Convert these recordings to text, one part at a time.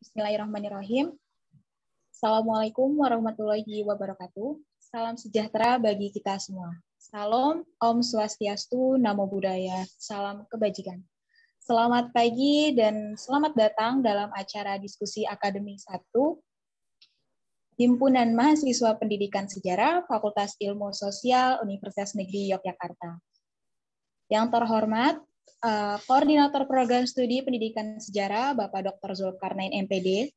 Bismillahirrahmanirrahim. Assalamualaikum warahmatullahi wabarakatuh. Salam sejahtera bagi kita semua. Salam Om Swastiastu, Namo Buddhaya, Salam Kebajikan. Selamat pagi dan selamat datang dalam acara diskusi Akademik 1 Himpunan Mahasiswa Pendidikan Sejarah Fakultas Ilmu Sosial Universitas Negeri Yogyakarta. Yang terhormat Eh, koordinator Program Studi Pendidikan Sejarah Bapak Dr. Zulkarnain MPD,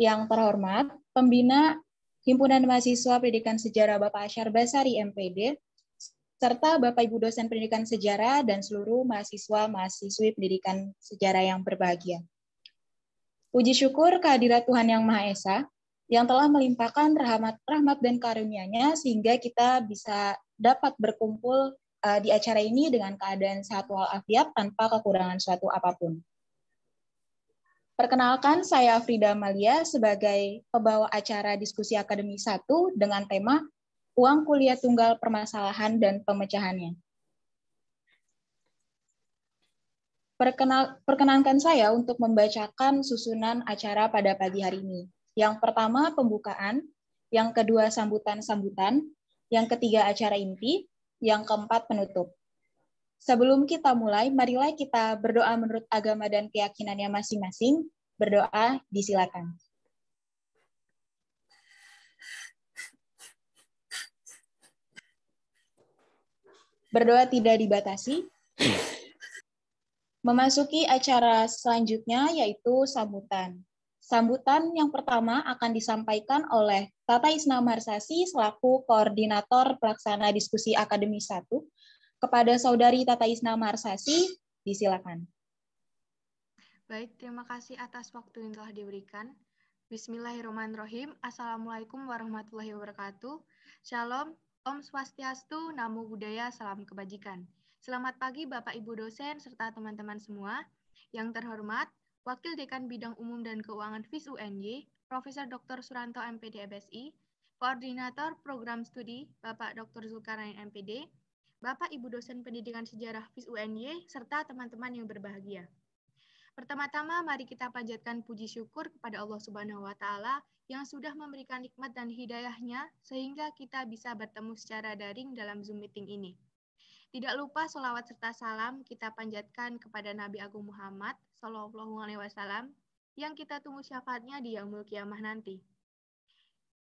yang terhormat Pembina Himpunan Mahasiswa Pendidikan Sejarah Bapak Asyar Basari MPD, serta Bapak Ibu dosen pendidikan sejarah dan seluruh mahasiswa-mahasiswi pendidikan sejarah yang berbahagia. Puji syukur kehadirat Tuhan Yang Maha Esa yang telah melimpahkan rahmat, rahmat dan karunia-Nya sehingga kita bisa dapat berkumpul uh, di acara ini dengan keadaan sehat walafiat tanpa kekurangan suatu apapun. Perkenalkan, saya Frida Malia sebagai pembawa acara diskusi Akademi 1 dengan tema Uang Kuliah Tunggal Permasalahan dan Pemecahannya. Perkenal, perkenankan saya untuk membacakan susunan acara pada pagi hari ini. Yang pertama pembukaan, yang kedua sambutan-sambutan, yang ketiga acara inti, yang keempat, penutup. Sebelum kita mulai, marilah kita berdoa menurut agama dan keyakinannya masing-masing. Berdoa disilakan. Berdoa tidak dibatasi. Memasuki acara selanjutnya yaitu sambutan. Sambutan yang pertama akan disampaikan oleh Tata Isna Marsasi selaku Koordinator Pelaksana Diskusi Akademi 1. Kepada Saudari Tata Isna Marsasi, disilakan. Baik, terima kasih atas waktu yang telah diberikan. Bismillahirrahmanirrahim. Assalamualaikum warahmatullahi wabarakatuh. Shalom, Om Swastiastu, Namo Buddhaya, Salam Kebajikan. Selamat pagi Bapak Ibu dosen serta teman-teman semua. Yang terhormat, Wakil Dekan Bidang Umum dan Keuangan FIS UNY, Profesor Dr. Suranto MPD FSI, Koordinator Program Studi Bapak Dr. Zulkarnain MPD, Bapak Ibu dosen Pendidikan Sejarah FIS UNY serta teman-teman yang berbahagia. Pertama-tama mari kita panjatkan puji syukur kepada Allah Subhanahu wa taala yang sudah memberikan nikmat dan hidayahnya sehingga kita bisa bertemu secara daring dalam Zoom meeting ini. Tidak lupa selawat serta salam kita panjatkan kepada Nabi Agung Muhammad Sallallahu Alaihi Wasallam yang kita tunggu syafaatnya di Yaumul Kiamah nanti.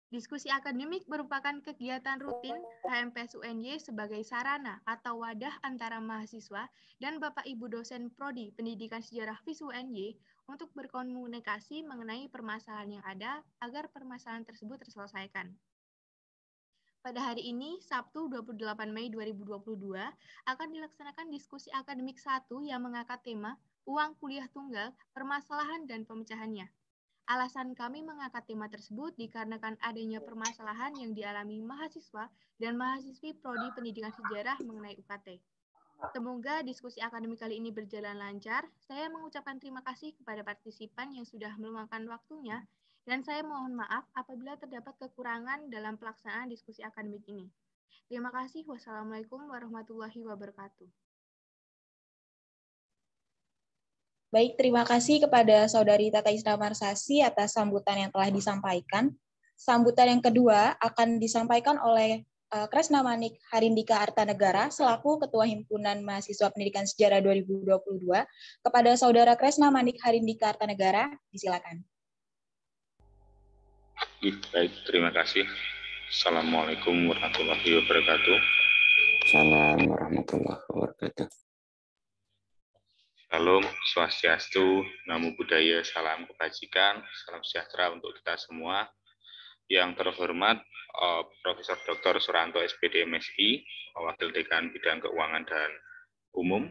Diskusi akademik merupakan kegiatan rutin HMPS UNY sebagai sarana atau wadah antara mahasiswa dan Bapak Ibu dosen prodi Pendidikan Sejarah FIS UNY untuk berkomunikasi mengenai permasalahan yang ada agar permasalahan tersebut terselesaikan. Pada hari ini, Sabtu 28 Mei 2022, akan dilaksanakan diskusi akademik 1 yang mengangkat tema Uang Kuliah Tunggal, Permasalahan dan Pemecahannya. Alasan kami mengangkat tema tersebut dikarenakan adanya permasalahan yang dialami mahasiswa dan mahasiswi Prodi Pendidikan Sejarah mengenai UKT. Semoga diskusi akademik kali ini berjalan lancar. Saya mengucapkan terima kasih kepada partisipan yang sudah meluangkan waktunya dan saya mohon maaf apabila terdapat kekurangan dalam pelaksanaan diskusi akademik ini. Terima kasih. Wassalamualaikum warahmatullahi wabarakatuh. Baik, terima kasih kepada Saudari Tata Isra Marsasi atas sambutan yang telah disampaikan. Sambutan yang kedua akan disampaikan oleh eh, Kresna Manik Harindika Negara selaku Ketua Himpunan Mahasiswa Pendidikan Sejarah 2022 kepada Saudara Kresna Manik Harindika Negara. disilakan. Baik, terima kasih. Assalamualaikum warahmatullahi wabarakatuh. Salam warahmatullahi wabarakatuh. Salam, swastiastu, namo buddhaya, salam kebajikan, salam sejahtera untuk kita semua. Yang terhormat eh, Profesor Dr. Suranto SPD MSI, Wakil Dekan Bidang Keuangan dan Umum.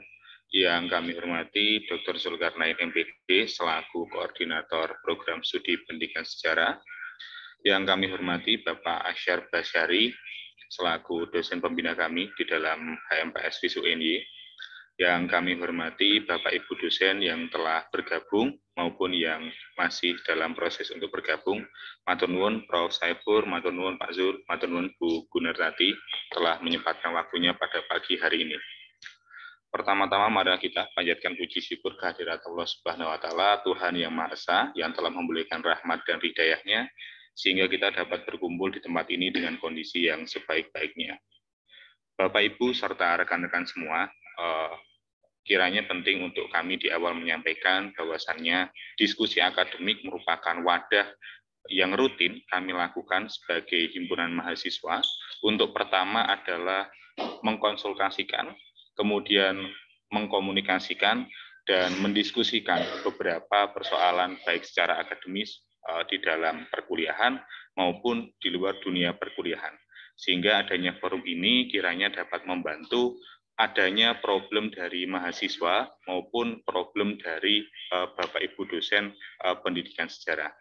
Yang kami hormati Dr. Zulkarnain MPD selaku Koordinator Program Studi Pendidikan Sejarah yang kami hormati Bapak Asyar Basyari selaku dosen pembina kami di dalam HMPS Visu UNY, yang kami hormati Bapak Ibu dosen yang telah bergabung maupun yang masih dalam proses untuk bergabung, Matur Nuwun Prof. Saipur, Matur Nuwun Pak Zul, Matur Nuwun Bu Gunertati telah menyempatkan waktunya pada pagi hari ini. Pertama-tama mari kita panjatkan puji syukur kehadirat Allah Subhanahu wa taala, Tuhan yang Maha Esa yang telah membolehkan rahmat dan hidayahnya sehingga kita dapat berkumpul di tempat ini dengan kondisi yang sebaik-baiknya. Bapak Ibu serta rekan-rekan semua, eh, kiranya penting untuk kami di awal menyampaikan bahwasannya diskusi akademik merupakan wadah yang rutin kami lakukan sebagai himpunan mahasiswa. Untuk pertama adalah mengkonsultasikan, kemudian mengkomunikasikan, dan mendiskusikan beberapa persoalan baik secara akademis Eh, di dalam perkuliahan maupun di luar dunia perkuliahan. Sehingga adanya forum ini kiranya dapat membantu adanya problem dari mahasiswa maupun problem dari eh, Bapak Ibu dosen eh, pendidikan sejarah.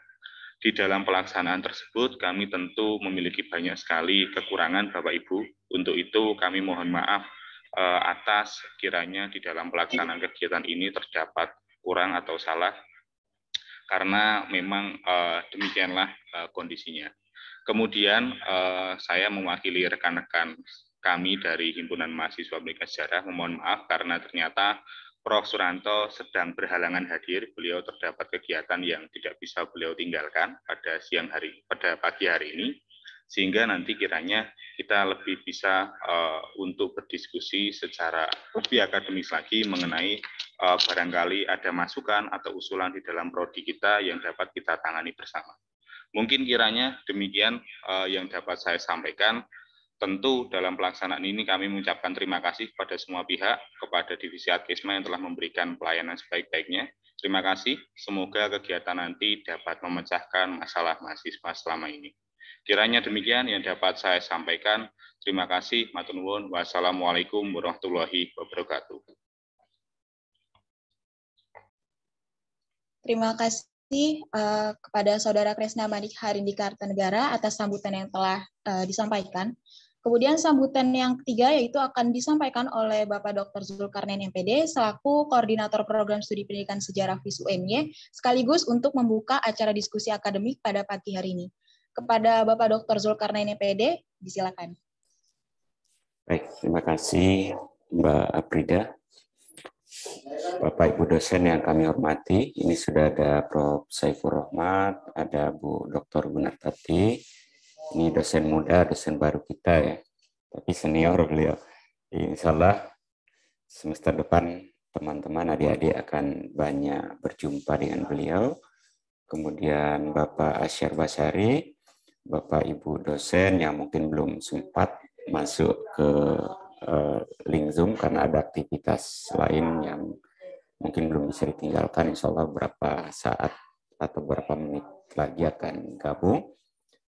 Di dalam pelaksanaan tersebut kami tentu memiliki banyak sekali kekurangan Bapak Ibu. Untuk itu kami mohon maaf atas kiranya di dalam pelaksanaan kegiatan ini terdapat kurang atau salah karena memang uh, demikianlah uh, kondisinya. Kemudian uh, saya mewakili rekan-rekan kami dari Himpunan Mahasiswa Amerika Sejarah mohon maaf karena ternyata Prof. Suranto sedang berhalangan hadir. Beliau terdapat kegiatan yang tidak bisa beliau tinggalkan pada siang hari, pada pagi hari ini, sehingga nanti kiranya kita lebih bisa uh, untuk berdiskusi secara lebih akademis lagi mengenai Eh, barangkali ada masukan atau usulan di dalam prodi kita yang dapat kita tangani bersama. Mungkin kiranya demikian eh, yang dapat saya sampaikan. Tentu dalam pelaksanaan ini kami mengucapkan terima kasih kepada semua pihak, kepada Divisi Adkesma yang telah memberikan pelayanan sebaik-baiknya. Terima kasih. Semoga kegiatan nanti dapat memecahkan masalah mahasiswa selama ini. Kiranya demikian yang dapat saya sampaikan. Terima kasih. Matur Wassalamualaikum warahmatullahi wabarakatuh. Terima kasih uh, kepada Saudara Kresna di Kartanegara atas sambutan yang telah uh, disampaikan. Kemudian sambutan yang ketiga yaitu akan disampaikan oleh Bapak Dr. Zulkarnain MPD selaku Koordinator Program Studi Pendidikan Sejarah FISU sekaligus untuk membuka acara diskusi akademik pada pagi hari ini. Kepada Bapak Dr. Zulkarnain MPD, disilakan. Baik, terima kasih Mbak Aprida. Bapak Ibu dosen yang kami hormati, ini sudah ada Prof. Saiful Rahmat, ada Bu Dr. Gunartati, ini dosen muda, dosen baru kita ya, tapi senior beliau. Insya Allah semester depan teman-teman adik-adik akan banyak berjumpa dengan beliau. Kemudian Bapak Asyar Basari, Bapak Ibu dosen yang mungkin belum sempat masuk ke uh, link Zoom karena ada aktivitas lain yang mungkin belum bisa ditinggalkan. Insya Allah berapa saat atau berapa menit lagi akan gabung.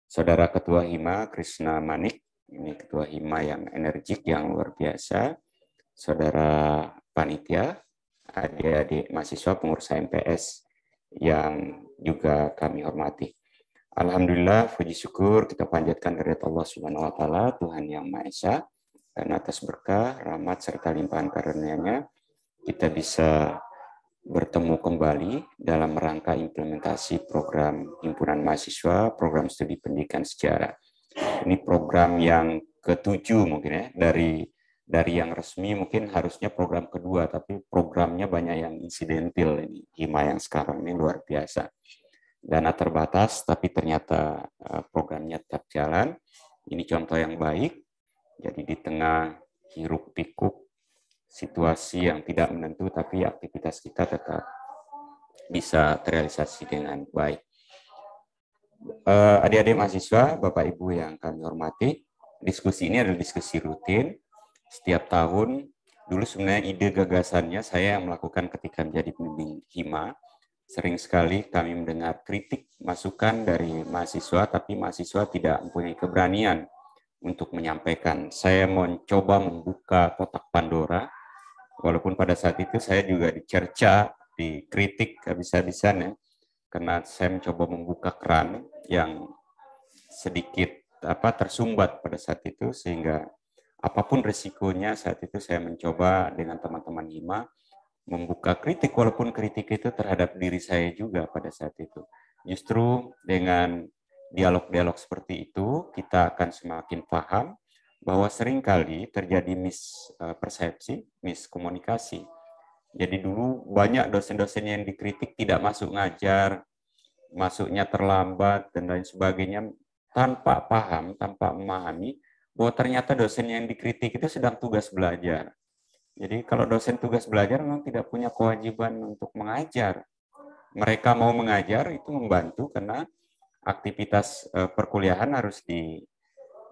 Saudara Ketua Hima Krishna Manik, ini Ketua Hima yang energik, yang luar biasa. Saudara Panitia, adik-adik mahasiswa pengurus MPS yang juga kami hormati. Alhamdulillah, puji syukur kita panjatkan dari Allah Subhanahu wa taala, Tuhan yang Maha Esa dan atas berkah, rahmat, serta limpahan karunia-Nya, kita bisa bertemu kembali dalam rangka implementasi program himpunan mahasiswa, program studi pendidikan sejarah. Ini program yang ketujuh mungkin ya, dari dari yang resmi mungkin harusnya program kedua, tapi programnya banyak yang insidentil ini, hima yang sekarang ini luar biasa. Dana terbatas, tapi ternyata eh, programnya tetap jalan. Ini contoh yang baik, jadi di tengah hiruk pikuk situasi yang tidak menentu, tapi aktivitas kita tetap bisa terrealisasi dengan baik. Eh, adik-adik mahasiswa, Bapak Ibu yang kami hormati, diskusi ini adalah diskusi rutin setiap tahun. Dulu sebenarnya ide gagasannya saya yang melakukan ketika menjadi pembimbing hima. Sering sekali kami mendengar kritik masukan dari mahasiswa, tapi mahasiswa tidak mempunyai keberanian untuk menyampaikan. Saya mencoba membuka kotak Pandora, walaupun pada saat itu saya juga dicerca, dikritik habis-habisan ya, karena saya mencoba membuka keran yang sedikit apa tersumbat pada saat itu sehingga apapun resikonya saat itu saya mencoba dengan teman-teman Hima membuka kritik walaupun kritik itu terhadap diri saya juga pada saat itu. Justru dengan dialog-dialog seperti itu, kita akan semakin paham bahwa seringkali terjadi mispersepsi, eh, miskomunikasi. Jadi dulu banyak dosen-dosen yang dikritik tidak masuk ngajar, masuknya terlambat, dan lain sebagainya, tanpa paham, tanpa memahami bahwa ternyata dosen yang dikritik itu sedang tugas belajar. Jadi kalau dosen tugas belajar memang tidak punya kewajiban untuk mengajar. Mereka mau mengajar itu membantu karena aktivitas uh, perkuliahan harus di,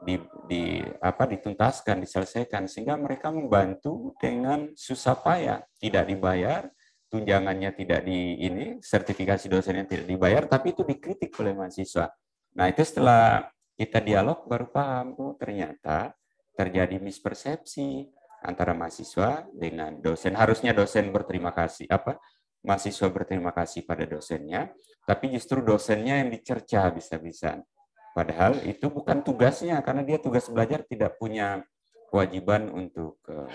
di, di apa dituntaskan, diselesaikan sehingga mereka membantu dengan susah payah, tidak dibayar, tunjangannya tidak di ini, sertifikasi dosennya tidak dibayar, tapi itu dikritik oleh mahasiswa. Nah itu setelah kita dialog baru paham, oh ternyata terjadi mispersepsi antara mahasiswa dengan dosen. Harusnya dosen berterima kasih apa? Mahasiswa berterima kasih pada dosennya, tapi justru dosennya yang dicerca bisa-bisa. Padahal itu bukan tugasnya, karena dia tugas belajar tidak punya kewajiban untuk eh,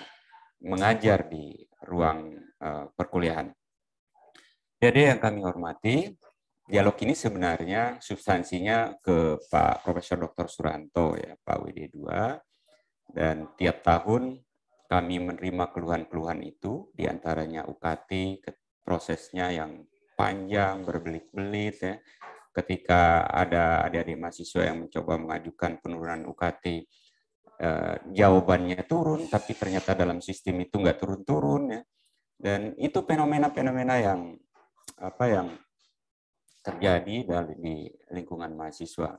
mengajar di ruang eh, perkuliahan. Jadi yang kami hormati, dialog ini sebenarnya substansinya ke Pak Profesor Dr. Suranto, ya, Pak WD2, dan tiap tahun kami menerima keluhan-keluhan itu, diantaranya UKT, prosesnya yang panjang berbelit-belit ya ketika ada adik-adik mahasiswa yang mencoba mengajukan penurunan UKT eh, jawabannya turun tapi ternyata dalam sistem itu enggak turun-turun ya dan itu fenomena-fenomena yang apa yang terjadi dari di lingkungan mahasiswa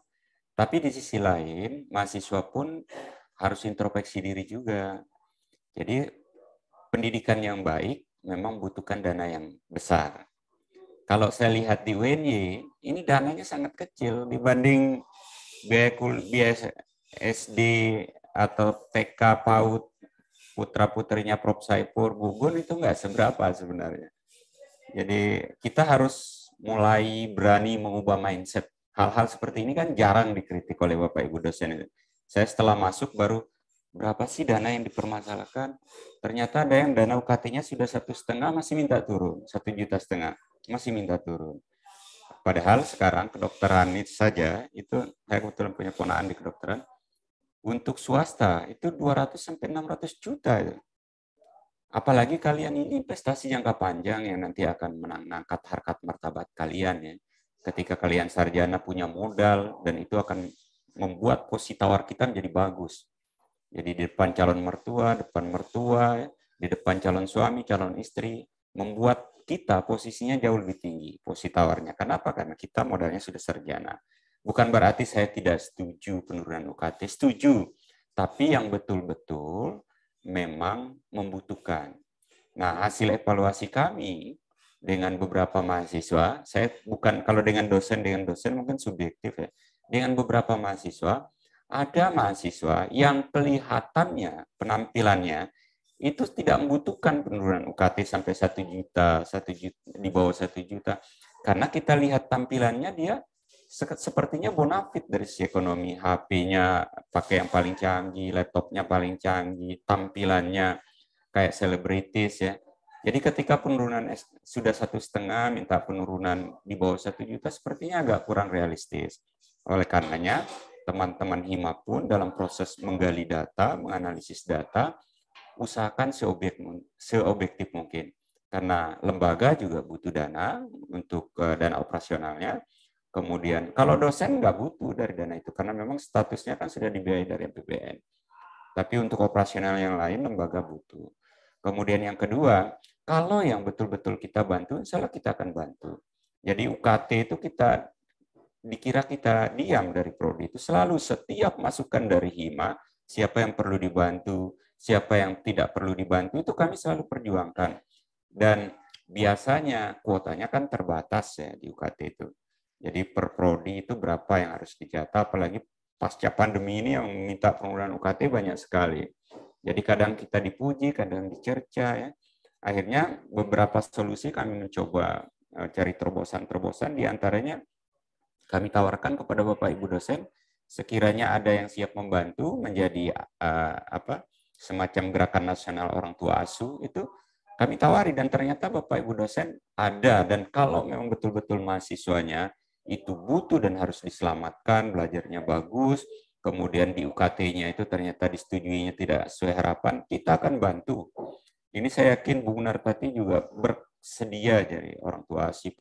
tapi di sisi lain mahasiswa pun harus introspeksi diri juga jadi pendidikan yang baik memang butuhkan dana yang besar kalau saya lihat di WNY, ini dananya sangat kecil dibanding biaya, biaya SD atau TK PAUD putra-putrinya Prof. Saipur Gugun itu enggak seberapa sebenarnya. Jadi kita harus mulai berani mengubah mindset. Hal-hal seperti ini kan jarang dikritik oleh Bapak Ibu dosen. Saya setelah masuk baru berapa sih dana yang dipermasalahkan? Ternyata ada yang dana UKT-nya sudah satu setengah masih minta turun satu juta setengah masih minta turun. Padahal sekarang kedokteran itu saja, itu saya kebetulan punya ponaan di kedokteran, untuk swasta itu 200 600 juta. Apalagi kalian ini investasi jangka panjang yang nanti akan menangkat harkat martabat kalian ya. Ketika kalian sarjana punya modal dan itu akan membuat posisi tawar kita menjadi bagus. Jadi di depan calon mertua, depan mertua, di depan calon suami, calon istri, membuat kita posisinya jauh lebih tinggi posisi tawarnya. Kenapa? Karena kita modalnya sudah sarjana. Bukan berarti saya tidak setuju penurunan UKT, setuju. Tapi yang betul-betul memang membutuhkan. Nah, hasil evaluasi kami dengan beberapa mahasiswa, saya bukan kalau dengan dosen dengan dosen mungkin subjektif ya. Dengan beberapa mahasiswa, ada mahasiswa yang kelihatannya penampilannya itu tidak membutuhkan penurunan UKT sampai satu juta, satu juta di bawah satu juta. Karena kita lihat tampilannya dia sepertinya bonafit dari si ekonomi, HP-nya pakai yang paling canggih, laptopnya paling canggih, tampilannya kayak selebritis ya. Jadi ketika penurunan sudah satu setengah, minta penurunan di bawah satu juta, sepertinya agak kurang realistis. Oleh karenanya, teman-teman HIMA pun dalam proses menggali data, menganalisis data, usahakan seobjek, seobjektif mungkin. Karena lembaga juga butuh dana untuk uh, dana operasionalnya. Kemudian kalau dosen nggak butuh dari dana itu karena memang statusnya kan sudah dibiayai dari APBN. Tapi untuk operasional yang lain lembaga butuh. Kemudian yang kedua, kalau yang betul-betul kita bantu, insya kita akan bantu. Jadi UKT itu kita dikira kita diam dari prodi itu selalu setiap masukan dari hima siapa yang perlu dibantu siapa yang tidak perlu dibantu itu kami selalu perjuangkan. Dan biasanya kuotanya kan terbatas ya di UKT itu. Jadi per prodi itu berapa yang harus dicatat, apalagi pasca pandemi ini yang minta pengurangan UKT banyak sekali. Jadi kadang kita dipuji, kadang dicerca ya. Akhirnya beberapa solusi kami mencoba eh, cari terobosan-terobosan di antaranya kami tawarkan kepada Bapak Ibu dosen sekiranya ada yang siap membantu menjadi uh, apa semacam gerakan nasional orang tua asuh itu kami tawari dan ternyata Bapak Ibu dosen ada dan kalau memang betul-betul mahasiswanya itu butuh dan harus diselamatkan, belajarnya bagus, kemudian di UKT-nya itu ternyata disetujuinya tidak sesuai harapan, kita akan bantu. Ini saya yakin Bu Narpati juga bersedia dari orang tua ASI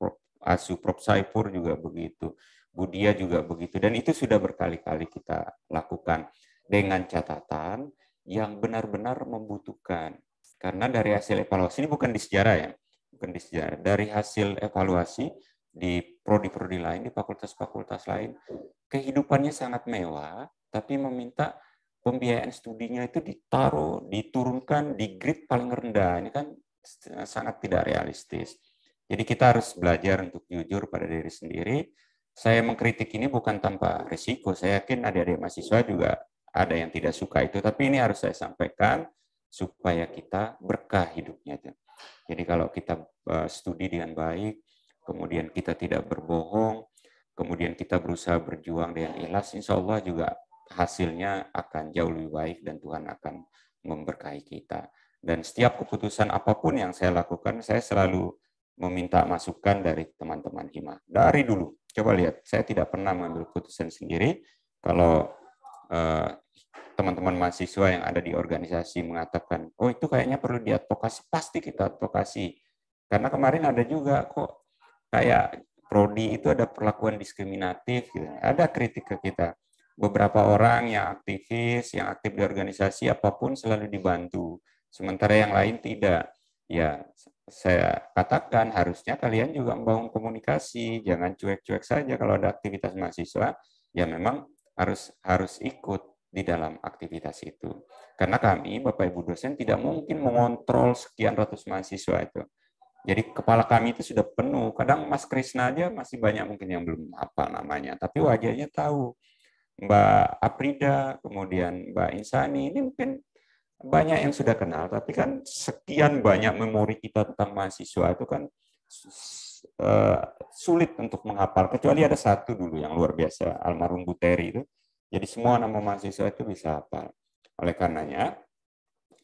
ASU Prof Saipur juga begitu. Budia juga begitu dan itu sudah berkali-kali kita lakukan dengan catatan yang benar-benar membutuhkan. Karena dari hasil evaluasi ini bukan di sejarah ya, bukan di sejarah. Dari hasil evaluasi di prodi-prodi lain, di fakultas-fakultas lain, kehidupannya sangat mewah, tapi meminta pembiayaan studinya itu ditaruh, diturunkan di grid paling rendah. Ini kan sangat tidak realistis. Jadi kita harus belajar untuk jujur pada diri sendiri. Saya mengkritik ini bukan tanpa risiko. Saya yakin adik-adik mahasiswa juga ada yang tidak suka itu, tapi ini harus saya sampaikan supaya kita berkah hidupnya. Jadi kalau kita eh, studi dengan baik, kemudian kita tidak berbohong, kemudian kita berusaha berjuang dengan ikhlas, insya Allah juga hasilnya akan jauh lebih baik dan Tuhan akan memberkahi kita. Dan setiap keputusan apapun yang saya lakukan, saya selalu meminta masukan dari teman-teman Hima. Dari dulu, coba lihat, saya tidak pernah mengambil keputusan sendiri. Kalau eh, teman-teman mahasiswa yang ada di organisasi mengatakan, oh itu kayaknya perlu diadvokasi, pasti kita advokasi. Karena kemarin ada juga kok kayak prodi itu ada perlakuan diskriminatif, gitu. ada kritik ke kita. Beberapa orang yang aktivis, yang aktif di organisasi apapun selalu dibantu, sementara yang lain tidak. Ya, saya katakan harusnya kalian juga membangun komunikasi, jangan cuek-cuek saja kalau ada aktivitas mahasiswa, ya memang harus harus ikut di dalam aktivitas itu. Karena kami, Bapak Ibu dosen, tidak mungkin mengontrol sekian ratus mahasiswa itu. Jadi kepala kami itu sudah penuh. Kadang Mas Krisna aja masih banyak mungkin yang belum apa namanya, tapi wajahnya tahu. Mbak Aprida, kemudian Mbak Insani, ini mungkin banyak yang sudah kenal, tapi kan sekian banyak memori kita tentang mahasiswa itu kan eh, sulit untuk menghafal, kecuali ada satu dulu yang luar biasa, almarhum Buteri itu jadi semua nama mahasiswa itu bisa apa? Oleh karenanya,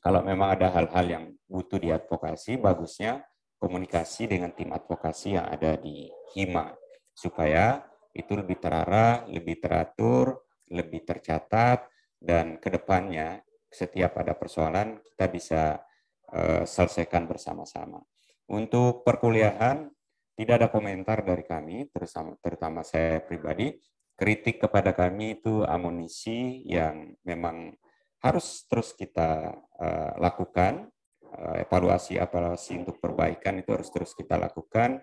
kalau memang ada hal-hal yang butuh diadvokasi, bagusnya komunikasi dengan tim advokasi yang ada di HIMA supaya itu lebih terarah, lebih teratur, lebih tercatat dan ke depannya setiap ada persoalan kita bisa uh, selesaikan bersama-sama. Untuk perkuliahan tidak ada komentar dari kami, terutama saya pribadi kritik kepada kami itu amunisi yang memang harus terus kita uh, lakukan evaluasi-evaluasi eh, untuk perbaikan itu harus terus kita lakukan.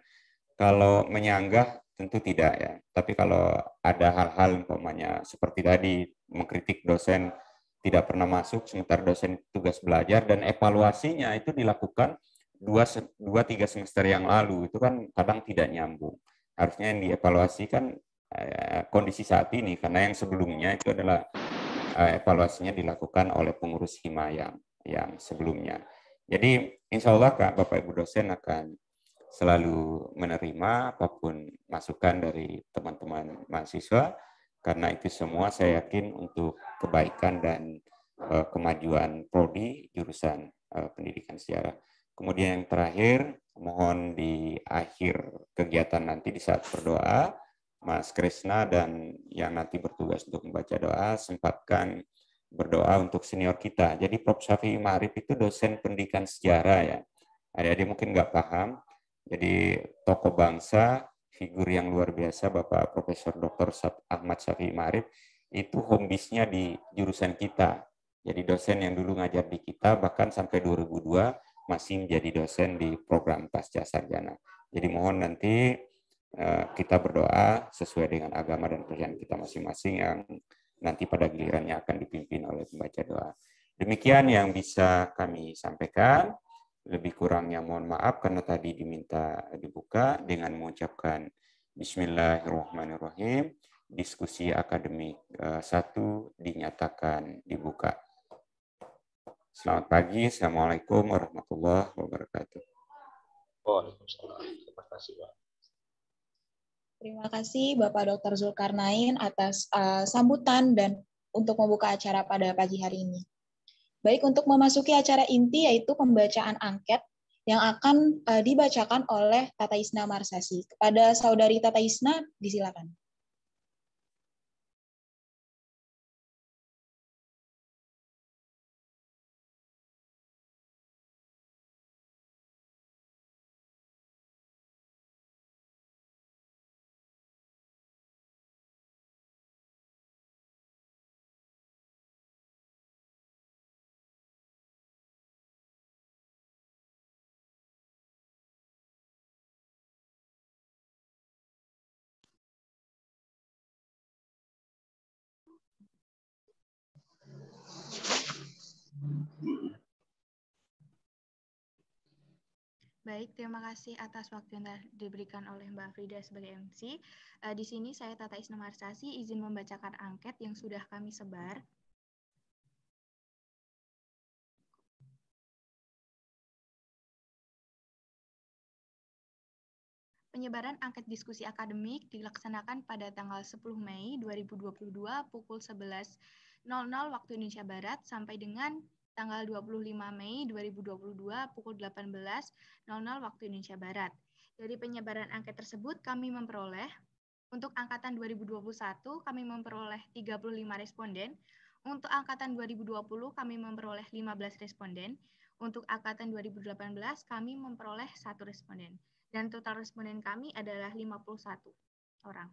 Kalau menyanggah tentu tidak ya. Tapi kalau ada hal-hal umpamanya seperti tadi mengkritik dosen tidak pernah masuk, sementara dosen tugas belajar dan evaluasinya itu dilakukan dua dua tiga semester yang lalu itu kan kadang tidak nyambung. Harusnya yang dievaluasi Eh, kondisi saat ini karena yang sebelumnya itu adalah eh, evaluasinya dilakukan oleh pengurus yang yang sebelumnya. Jadi insya Allah Kak, Bapak Ibu dosen akan selalu menerima apapun masukan dari teman-teman mahasiswa karena itu semua saya yakin untuk kebaikan dan uh, kemajuan prodi jurusan uh, pendidikan sejarah. Kemudian yang terakhir mohon di akhir kegiatan nanti di saat berdoa Mas Krishna dan yang nanti bertugas untuk membaca doa sempatkan berdoa untuk senior kita. Jadi Prof. Syafi'i Ma'arif itu dosen pendidikan sejarah ya. Ada adik mungkin nggak paham. Jadi tokoh bangsa, figur yang luar biasa Bapak Profesor Dr. Ahmad Syafi'i Ma'arif itu hombisnya di jurusan kita. Jadi dosen yang dulu ngajar di kita bahkan sampai 2002 masih menjadi dosen di program pasca sarjana. Jadi mohon nanti Eh, kita berdoa sesuai dengan agama dan kepercayaan kita masing-masing yang nanti pada gilirannya akan dipimpin oleh pembaca doa. Demikian yang bisa kami sampaikan. Lebih kurangnya mohon maaf karena tadi diminta dibuka dengan mengucapkan Bismillahirrahmanirrahim. Diskusi akademik eh, satu dinyatakan dibuka. Selamat pagi. Assalamualaikum warahmatullahi wabarakatuh. Waalaikumsalam. Terima kasih, Pak. Terima kasih Bapak Dr. Zulkarnain atas uh, sambutan dan untuk membuka acara pada pagi hari ini. Baik untuk memasuki acara inti yaitu pembacaan angket yang akan uh, dibacakan oleh Tata Isna Marsasi. Kepada saudari Tata Isna, disilakan. Baik, terima kasih atas waktu yang telah diberikan oleh Mbak Frida sebagai MC. Eh, di sini saya Tata Isna Marsasi izin membacakan angket yang sudah kami sebar. Penyebaran angket diskusi akademik dilaksanakan pada tanggal 10 Mei 2022 pukul 11.00 waktu Indonesia Barat sampai dengan tanggal 25 Mei 2022 pukul 18.00 waktu Indonesia Barat. Dari penyebaran angket tersebut kami memperoleh untuk angkatan 2021 kami memperoleh 35 responden, untuk angkatan 2020 kami memperoleh 15 responden, untuk angkatan 2018 kami memperoleh satu responden dan total responden kami adalah 51 orang.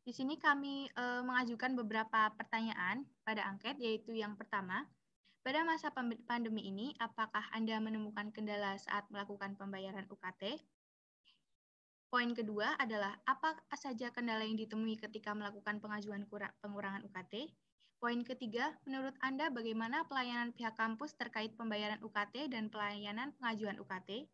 Di sini kami e, mengajukan beberapa pertanyaan pada angket, yaitu yang pertama, pada masa pandemi ini, apakah Anda menemukan kendala saat melakukan pembayaran UKT? Poin kedua adalah, apa saja kendala yang ditemui ketika melakukan pengajuan pengurangan UKT? Poin ketiga, menurut Anda bagaimana pelayanan pihak kampus terkait pembayaran UKT dan pelayanan pengajuan UKT?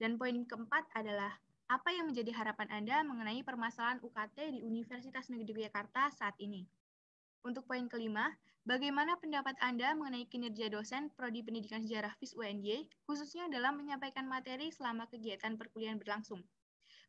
Dan poin keempat adalah, apa yang menjadi harapan Anda mengenai permasalahan UKT di Universitas Negeri Yogyakarta saat ini? Untuk poin kelima, bagaimana pendapat Anda mengenai kinerja dosen Prodi Pendidikan Sejarah FIS UNJ, khususnya dalam menyampaikan materi selama kegiatan perkuliahan berlangsung?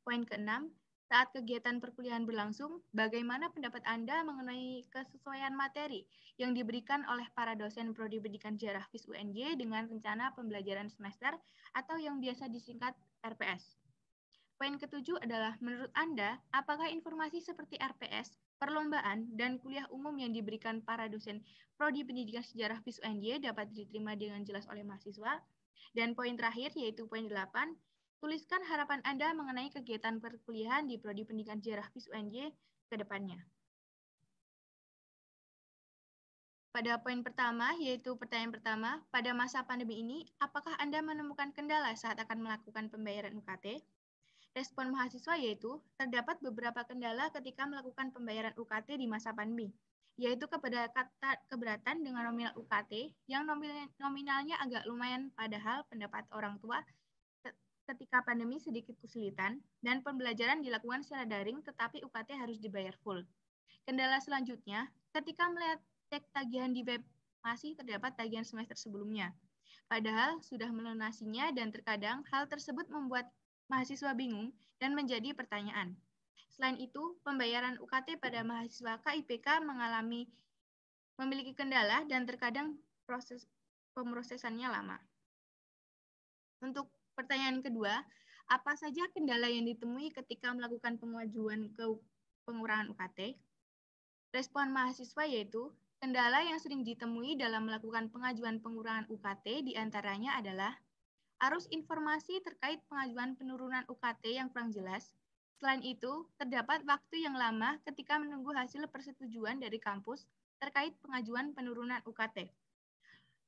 Poin keenam, saat kegiatan perkuliahan berlangsung, bagaimana pendapat Anda mengenai kesesuaian materi yang diberikan oleh para dosen Prodi Pendidikan Sejarah FIS UNJ dengan rencana pembelajaran semester atau yang biasa disingkat RPS? Poin ketujuh adalah, menurut Anda, apakah informasi seperti RPS, perlombaan, dan kuliah umum yang diberikan para dosen Prodi Pendidikan Sejarah PISU UNJ dapat diterima dengan jelas oleh mahasiswa? Dan poin terakhir, yaitu poin delapan, tuliskan harapan Anda mengenai kegiatan perkuliahan di Prodi Pendidikan Sejarah PISU UNJ ke depannya. Pada poin pertama, yaitu pertanyaan pertama, pada masa pandemi ini, apakah Anda menemukan kendala saat akan melakukan pembayaran UKT? Respon mahasiswa yaitu terdapat beberapa kendala ketika melakukan pembayaran UKT di masa pandemi, yaitu keberatan dengan nominal UKT yang nominalnya agak lumayan padahal pendapat orang tua ketika pandemi sedikit kesulitan dan pembelajaran dilakukan secara daring tetapi UKT harus dibayar full. Kendala selanjutnya, ketika melihat cek tagihan di web masih terdapat tagihan semester sebelumnya. Padahal sudah melunasinya dan terkadang hal tersebut membuat mahasiswa bingung dan menjadi pertanyaan. Selain itu, pembayaran UKT pada mahasiswa KIPK mengalami memiliki kendala dan terkadang proses pemrosesannya lama. Untuk pertanyaan kedua, apa saja kendala yang ditemui ketika melakukan pengajuan ke pengurangan UKT? Respon mahasiswa yaitu kendala yang sering ditemui dalam melakukan pengajuan pengurangan UKT diantaranya adalah arus informasi terkait pengajuan penurunan UKT yang kurang jelas. Selain itu, terdapat waktu yang lama ketika menunggu hasil persetujuan dari kampus terkait pengajuan penurunan UKT.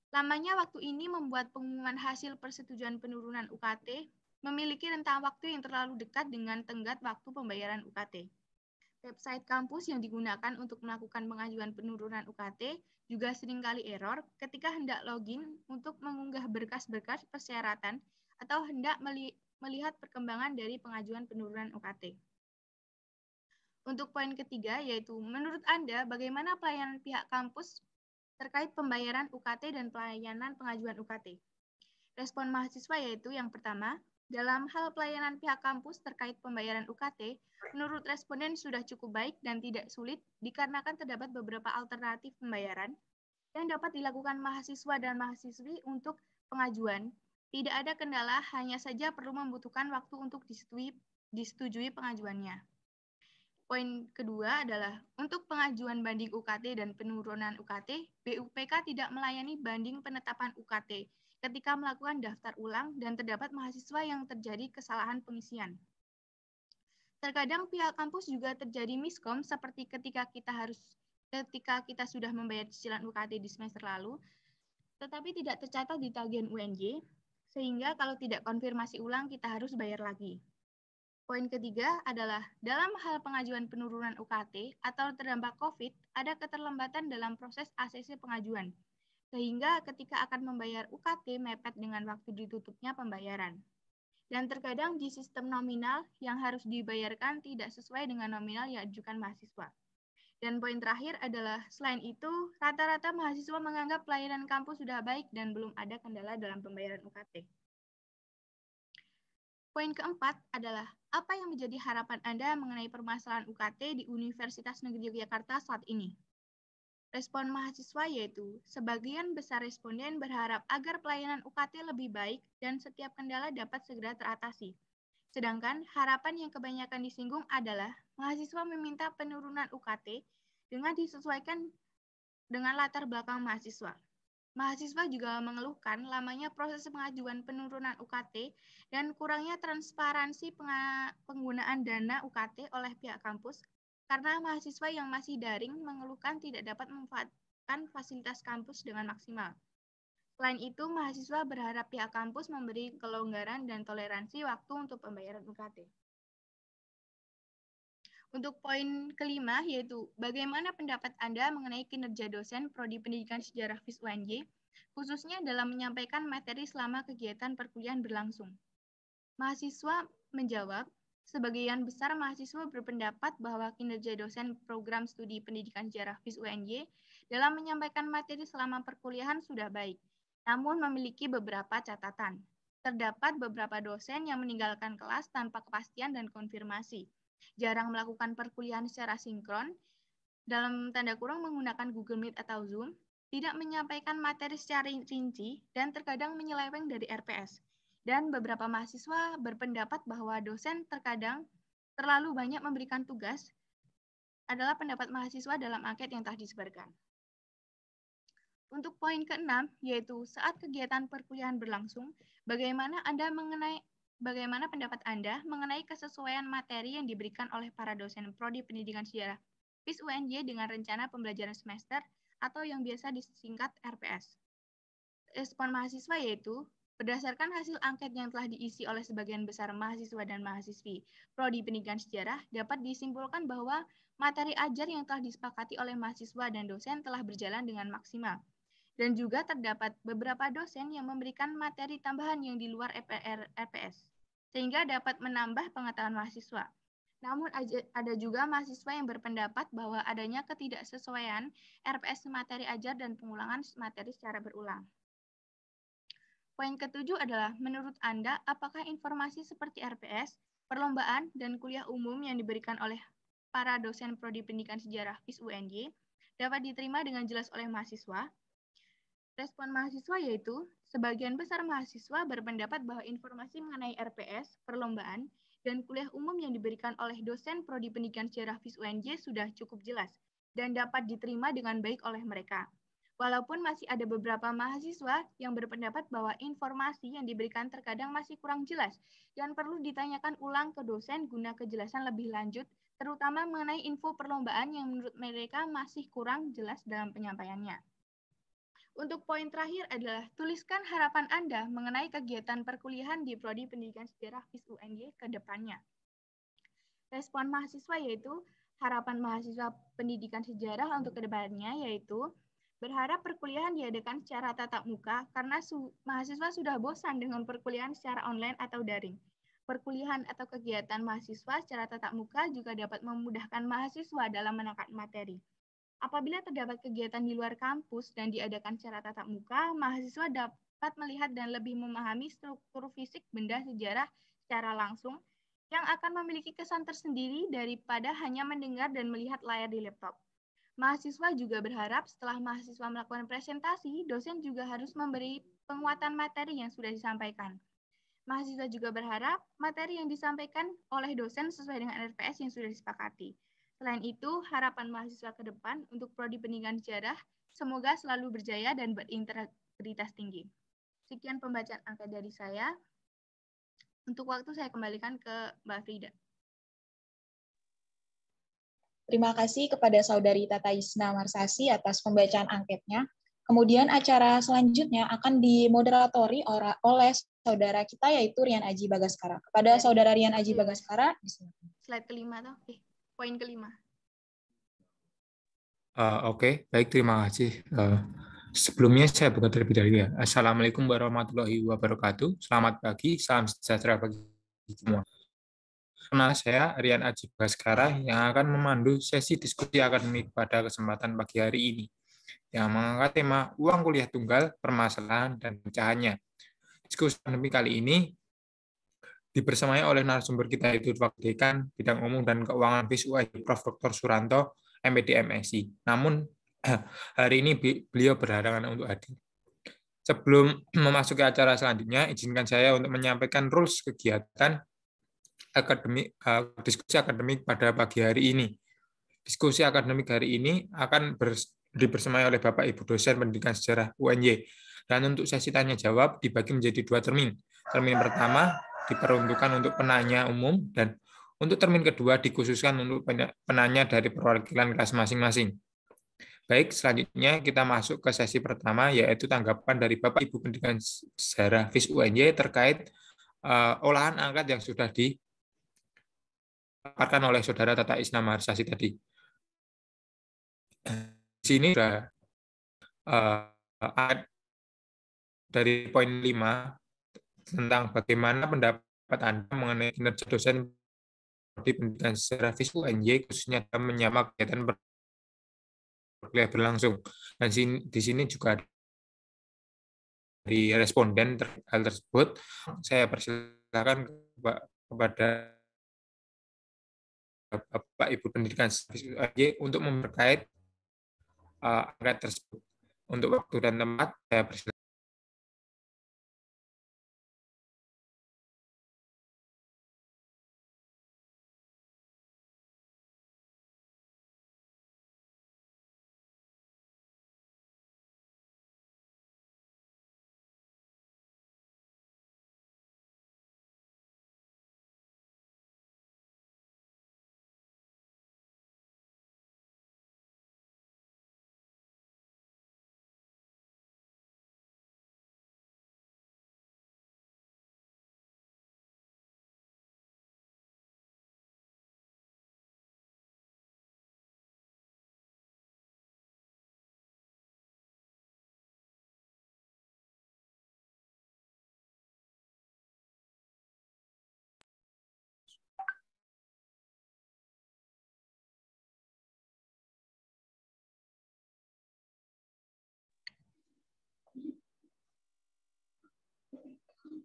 Lamanya waktu ini membuat pengumuman hasil persetujuan penurunan UKT memiliki rentang waktu yang terlalu dekat dengan tenggat waktu pembayaran UKT website kampus yang digunakan untuk melakukan pengajuan penurunan UKT juga seringkali error ketika hendak login untuk mengunggah berkas-berkas persyaratan atau hendak melihat perkembangan dari pengajuan penurunan UKT. Untuk poin ketiga, yaitu menurut Anda bagaimana pelayanan pihak kampus terkait pembayaran UKT dan pelayanan pengajuan UKT? Respon mahasiswa yaitu yang pertama, dalam hal pelayanan pihak kampus terkait pembayaran UKT, menurut responden sudah cukup baik dan tidak sulit dikarenakan terdapat beberapa alternatif pembayaran yang dapat dilakukan mahasiswa dan mahasiswi untuk pengajuan. Tidak ada kendala, hanya saja perlu membutuhkan waktu untuk disetujui, disetujui pengajuannya. Poin kedua adalah untuk pengajuan banding UKT dan penurunan UKT, BUPK tidak melayani banding penetapan UKT ketika melakukan daftar ulang dan terdapat mahasiswa yang terjadi kesalahan pengisian. Terkadang pihak kampus juga terjadi miskom seperti ketika kita harus ketika kita sudah membayar cicilan UKT di semester lalu, tetapi tidak tercatat di tagihan UNJ, sehingga kalau tidak konfirmasi ulang kita harus bayar lagi. Poin ketiga adalah dalam hal pengajuan penurunan UKT atau terdampak COVID, ada keterlambatan dalam proses ACC pengajuan, sehingga ketika akan membayar UKT mepet dengan waktu ditutupnya pembayaran. Dan terkadang di sistem nominal yang harus dibayarkan tidak sesuai dengan nominal yang diajukan mahasiswa. Dan poin terakhir adalah, selain itu, rata-rata mahasiswa menganggap pelayanan kampus sudah baik dan belum ada kendala dalam pembayaran UKT. Poin keempat adalah, apa yang menjadi harapan Anda mengenai permasalahan UKT di Universitas Negeri Yogyakarta saat ini? Respon mahasiswa yaitu, sebagian besar responden berharap agar pelayanan UKT lebih baik dan setiap kendala dapat segera teratasi. Sedangkan harapan yang kebanyakan disinggung adalah mahasiswa meminta penurunan UKT dengan disesuaikan dengan latar belakang mahasiswa. Mahasiswa juga mengeluhkan lamanya proses pengajuan penurunan UKT dan kurangnya transparansi penggunaan dana UKT oleh pihak kampus karena mahasiswa yang masih daring mengeluhkan tidak dapat memanfaatkan fasilitas kampus dengan maksimal. Selain itu, mahasiswa berharap pihak kampus memberi kelonggaran dan toleransi waktu untuk pembayaran UKT. Untuk poin kelima, yaitu bagaimana pendapat Anda mengenai kinerja dosen Prodi Pendidikan Sejarah FIS UNJ, khususnya dalam menyampaikan materi selama kegiatan perkuliahan berlangsung. Mahasiswa menjawab, Sebagian besar mahasiswa berpendapat bahwa kinerja dosen program studi pendidikan sejarah FIS UNY dalam menyampaikan materi selama perkuliahan sudah baik, namun memiliki beberapa catatan. Terdapat beberapa dosen yang meninggalkan kelas tanpa kepastian dan konfirmasi, jarang melakukan perkuliahan secara sinkron, dalam tanda kurung menggunakan Google Meet atau Zoom, tidak menyampaikan materi secara rinci, dan terkadang menyeleweng dari RPS, dan beberapa mahasiswa berpendapat bahwa dosen terkadang terlalu banyak memberikan tugas adalah pendapat mahasiswa dalam angket yang telah disebarkan. Untuk poin keenam, yaitu saat kegiatan perkuliahan berlangsung, bagaimana Anda mengenai bagaimana pendapat Anda mengenai kesesuaian materi yang diberikan oleh para dosen prodi pendidikan sejarah PIS UNJ dengan rencana pembelajaran semester atau yang biasa disingkat RPS. Respon mahasiswa yaitu Berdasarkan hasil angket yang telah diisi oleh sebagian besar mahasiswa dan mahasiswi prodi pendidikan sejarah, dapat disimpulkan bahwa materi ajar yang telah disepakati oleh mahasiswa dan dosen telah berjalan dengan maksimal. Dan juga terdapat beberapa dosen yang memberikan materi tambahan yang di luar EPR, EPS, sehingga dapat menambah pengetahuan mahasiswa. Namun ada juga mahasiswa yang berpendapat bahwa adanya ketidaksesuaian RPS materi ajar dan pengulangan materi secara berulang. Poin ketujuh adalah, menurut Anda, apakah informasi seperti RPS, perlombaan, dan kuliah umum yang diberikan oleh para dosen prodi pendidikan sejarah FIS UNJ dapat diterima dengan jelas oleh mahasiswa? Respon mahasiswa yaitu, sebagian besar mahasiswa berpendapat bahwa informasi mengenai RPS, perlombaan, dan kuliah umum yang diberikan oleh dosen prodi pendidikan sejarah FIS UNJ sudah cukup jelas dan dapat diterima dengan baik oleh mereka. Walaupun masih ada beberapa mahasiswa yang berpendapat bahwa informasi yang diberikan terkadang masih kurang jelas dan perlu ditanyakan ulang ke dosen guna kejelasan lebih lanjut, terutama mengenai info perlombaan yang menurut mereka masih kurang jelas dalam penyampaiannya. Untuk poin terakhir adalah tuliskan harapan Anda mengenai kegiatan perkuliahan di Prodi Pendidikan Sejarah FIS UNY ke depannya. Respon mahasiswa yaitu harapan mahasiswa pendidikan sejarah untuk kedepannya yaitu Berharap perkuliahan diadakan secara tatap muka karena su mahasiswa sudah bosan dengan perkuliahan secara online atau daring. Perkuliahan atau kegiatan mahasiswa secara tatap muka juga dapat memudahkan mahasiswa dalam menangkap materi. Apabila terdapat kegiatan di luar kampus dan diadakan secara tatap muka, mahasiswa dapat melihat dan lebih memahami struktur fisik benda sejarah secara langsung yang akan memiliki kesan tersendiri daripada hanya mendengar dan melihat layar di laptop. Mahasiswa juga berharap setelah mahasiswa melakukan presentasi, dosen juga harus memberi penguatan materi yang sudah disampaikan. Mahasiswa juga berharap materi yang disampaikan oleh dosen sesuai dengan RPS yang sudah disepakati. Selain itu, harapan mahasiswa ke depan untuk prodi pendidikan sejarah semoga selalu berjaya dan berintegritas tinggi. Sekian pembacaan angka dari saya. Untuk waktu saya kembalikan ke Mbak Frida. Terima kasih kepada saudari Tata Isna Marsasi atas pembacaan angketnya. Kemudian acara selanjutnya akan dimoderatori oleh saudara kita yaitu Rian Aji Bagaskara. Kepada saudara Rian Aji Bagaskara, Slide kelima toh. Eh, poin kelima. Uh, Oke, okay. baik terima kasih. Uh, sebelumnya saya buka terlebih dahulu ya. Assalamualaikum warahmatullahi wabarakatuh. Selamat pagi, salam sejahtera bagi semua kenal saya, Rian Aji Baskara, yang akan memandu sesi diskusi akademik pada kesempatan pagi hari ini, yang mengangkat tema Uang Kuliah Tunggal, Permasalahan, dan Pecahannya. Diskusi akademik kali ini dibersamai oleh narasumber kita itu Pak Dekan Bidang Umum dan Keuangan Bis UI, Prof. Dr. Suranto, MPD MSI. Namun, hari ini beliau berhalangan untuk hadir. Sebelum memasuki acara selanjutnya, izinkan saya untuk menyampaikan rules kegiatan akademik uh, diskusi akademik pada pagi hari ini. Diskusi akademik hari ini akan ber, oleh Bapak Ibu dosen pendidikan sejarah UNY. Dan untuk sesi tanya jawab dibagi menjadi dua termin. Termin pertama diperuntukkan untuk penanya umum dan untuk termin kedua dikhususkan untuk penanya dari perwakilan kelas masing-masing. Baik, selanjutnya kita masuk ke sesi pertama yaitu tanggapan dari Bapak Ibu Pendidikan Sejarah FIS UNY terkait uh, olahan angkat yang sudah di dipaparkan oleh saudara Tata Isna Marsasi tadi. Di sini sudah eh, uh, dari poin 5 tentang bagaimana pendapat Anda mengenai kinerja dosen di pendidikan secara visual NJ khususnya dalam menyamak kegiatan berkuliah berlangsung. Dan di sini juga ada dari responden hal tersebut, saya persilakan kepada Bapak Ibu pendidikan UAJ untuk memperkait uh, angkat tersebut. Untuk waktu dan tempat saya persilakan.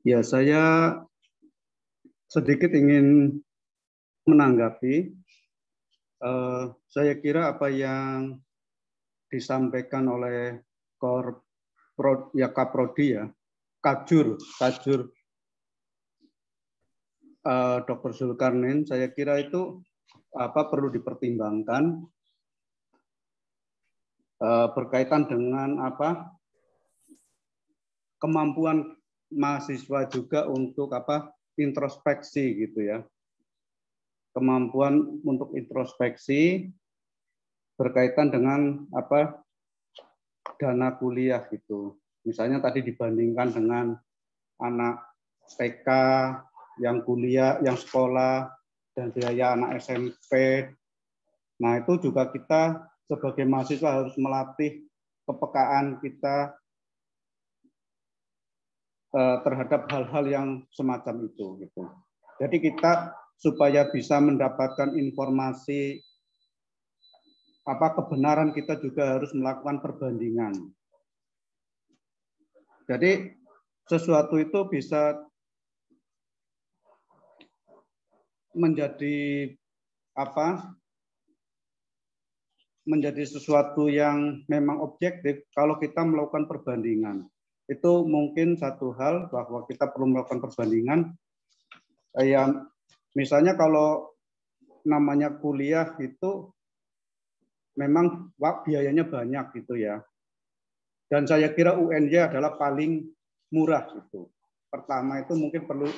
Ya, saya sedikit ingin menanggapi. Uh, saya kira apa yang disampaikan oleh Kor Pro, ya Kaprodi ya, Kajur, Kajur uh, eh, Dr. Zulkarnain, saya kira itu apa perlu dipertimbangkan uh, berkaitan dengan apa kemampuan mahasiswa juga untuk apa introspeksi gitu ya kemampuan untuk introspeksi berkaitan dengan apa dana kuliah gitu misalnya tadi dibandingkan dengan anak TK yang kuliah yang sekolah dan biaya anak SMP nah itu juga kita sebagai mahasiswa harus melatih kepekaan kita Eh, terhadap hal-hal yang semacam itu gitu. Jadi kita supaya bisa mendapatkan informasi apa kebenaran kita juga harus melakukan perbandingan. Jadi sesuatu itu bisa menjadi apa? menjadi sesuatu yang memang objektif kalau kita melakukan perbandingan itu mungkin satu hal bahwa kita perlu melakukan perbandingan. Eh, yang misalnya kalau namanya kuliah itu memang biayanya banyak gitu ya. Dan saya kira UNJ adalah paling murah itu Pertama itu mungkin perlu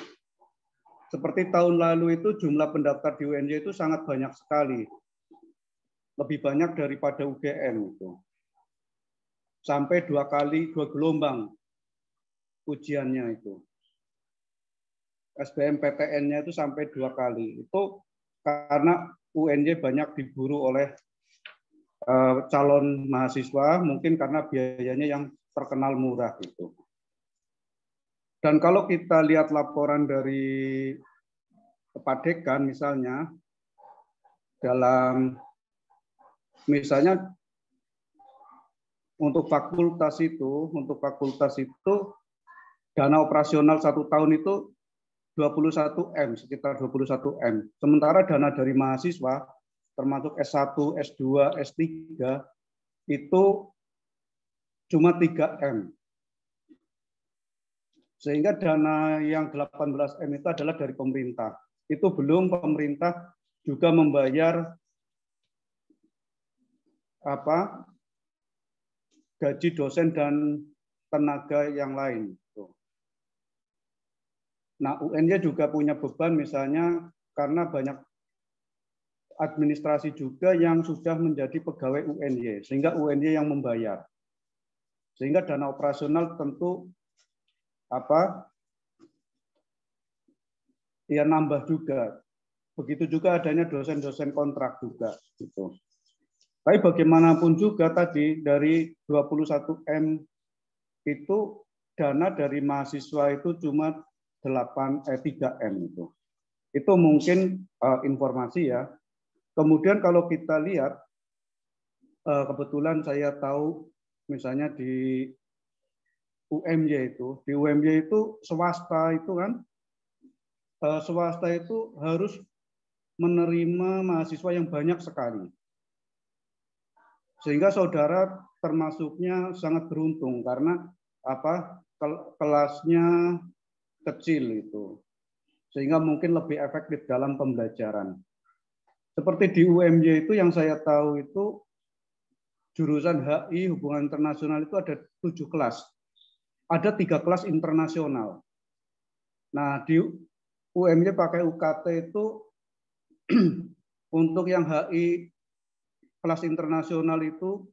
seperti tahun lalu itu jumlah pendaftar di UNJ itu sangat banyak sekali. Lebih banyak daripada UGM itu. Sampai dua kali dua gelombang ujiannya itu. SBM PTN-nya itu sampai dua kali. Itu karena UNJ banyak diburu oleh eh, calon mahasiswa, mungkin karena biayanya yang terkenal murah itu Dan kalau kita lihat laporan dari Kepadekan misalnya dalam misalnya untuk fakultas itu, untuk fakultas itu dana operasional satu tahun itu 21 M, sekitar 21 M. Sementara dana dari mahasiswa, termasuk S1, S2, S3, itu cuma 3 M. Sehingga dana yang 18 M itu adalah dari pemerintah. Itu belum pemerintah juga membayar apa gaji dosen dan tenaga yang lain. Nah, UNY juga punya beban misalnya karena banyak administrasi juga yang sudah menjadi pegawai UNY, sehingga UNY yang membayar. Sehingga dana operasional tentu apa ya nambah juga. Begitu juga adanya dosen-dosen kontrak juga gitu. Tapi bagaimanapun juga tadi dari 21M itu dana dari mahasiswa itu cuma 8 eh, 3M itu. Itu mungkin uh, informasi ya. Kemudian kalau kita lihat uh, kebetulan saya tahu misalnya di UMY itu, di UMY itu swasta itu kan uh, swasta itu harus menerima mahasiswa yang banyak sekali. Sehingga saudara termasuknya sangat beruntung karena apa kelasnya kecil itu. Sehingga mungkin lebih efektif dalam pembelajaran. Seperti di UMY itu yang saya tahu itu jurusan HI hubungan internasional itu ada tujuh kelas. Ada tiga kelas internasional. Nah di UMY pakai UKT itu untuk yang HI kelas internasional itu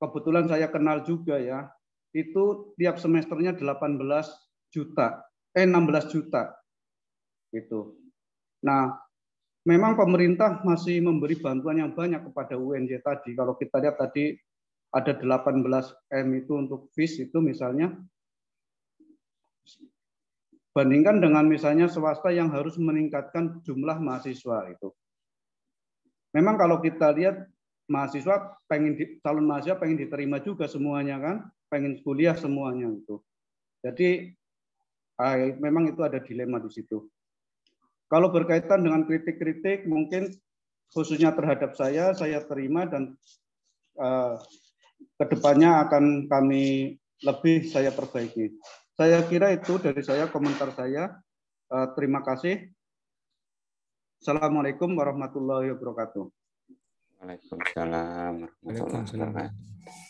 kebetulan saya kenal juga ya. Itu tiap semesternya 18 juta, eh 16 juta. Itu. Nah, memang pemerintah masih memberi bantuan yang banyak kepada UNJ tadi. Kalau kita lihat tadi ada 18 M itu untuk FIS itu misalnya bandingkan dengan misalnya swasta yang harus meningkatkan jumlah mahasiswa itu. Memang kalau kita lihat mahasiswa pengen di, calon mahasiswa pengen diterima juga semuanya kan, pengen kuliah semuanya itu. Jadi Ah, ya, memang itu ada dilema di situ. Kalau berkaitan dengan kritik-kritik, mungkin khususnya terhadap saya, saya terima dan uh, kedepannya akan kami lebih saya perbaiki. Saya kira itu dari saya komentar saya. Uh, terima kasih. Assalamualaikum warahmatullahi wabarakatuh. Waalaikumsalam warahmatullahi wabarakatuh.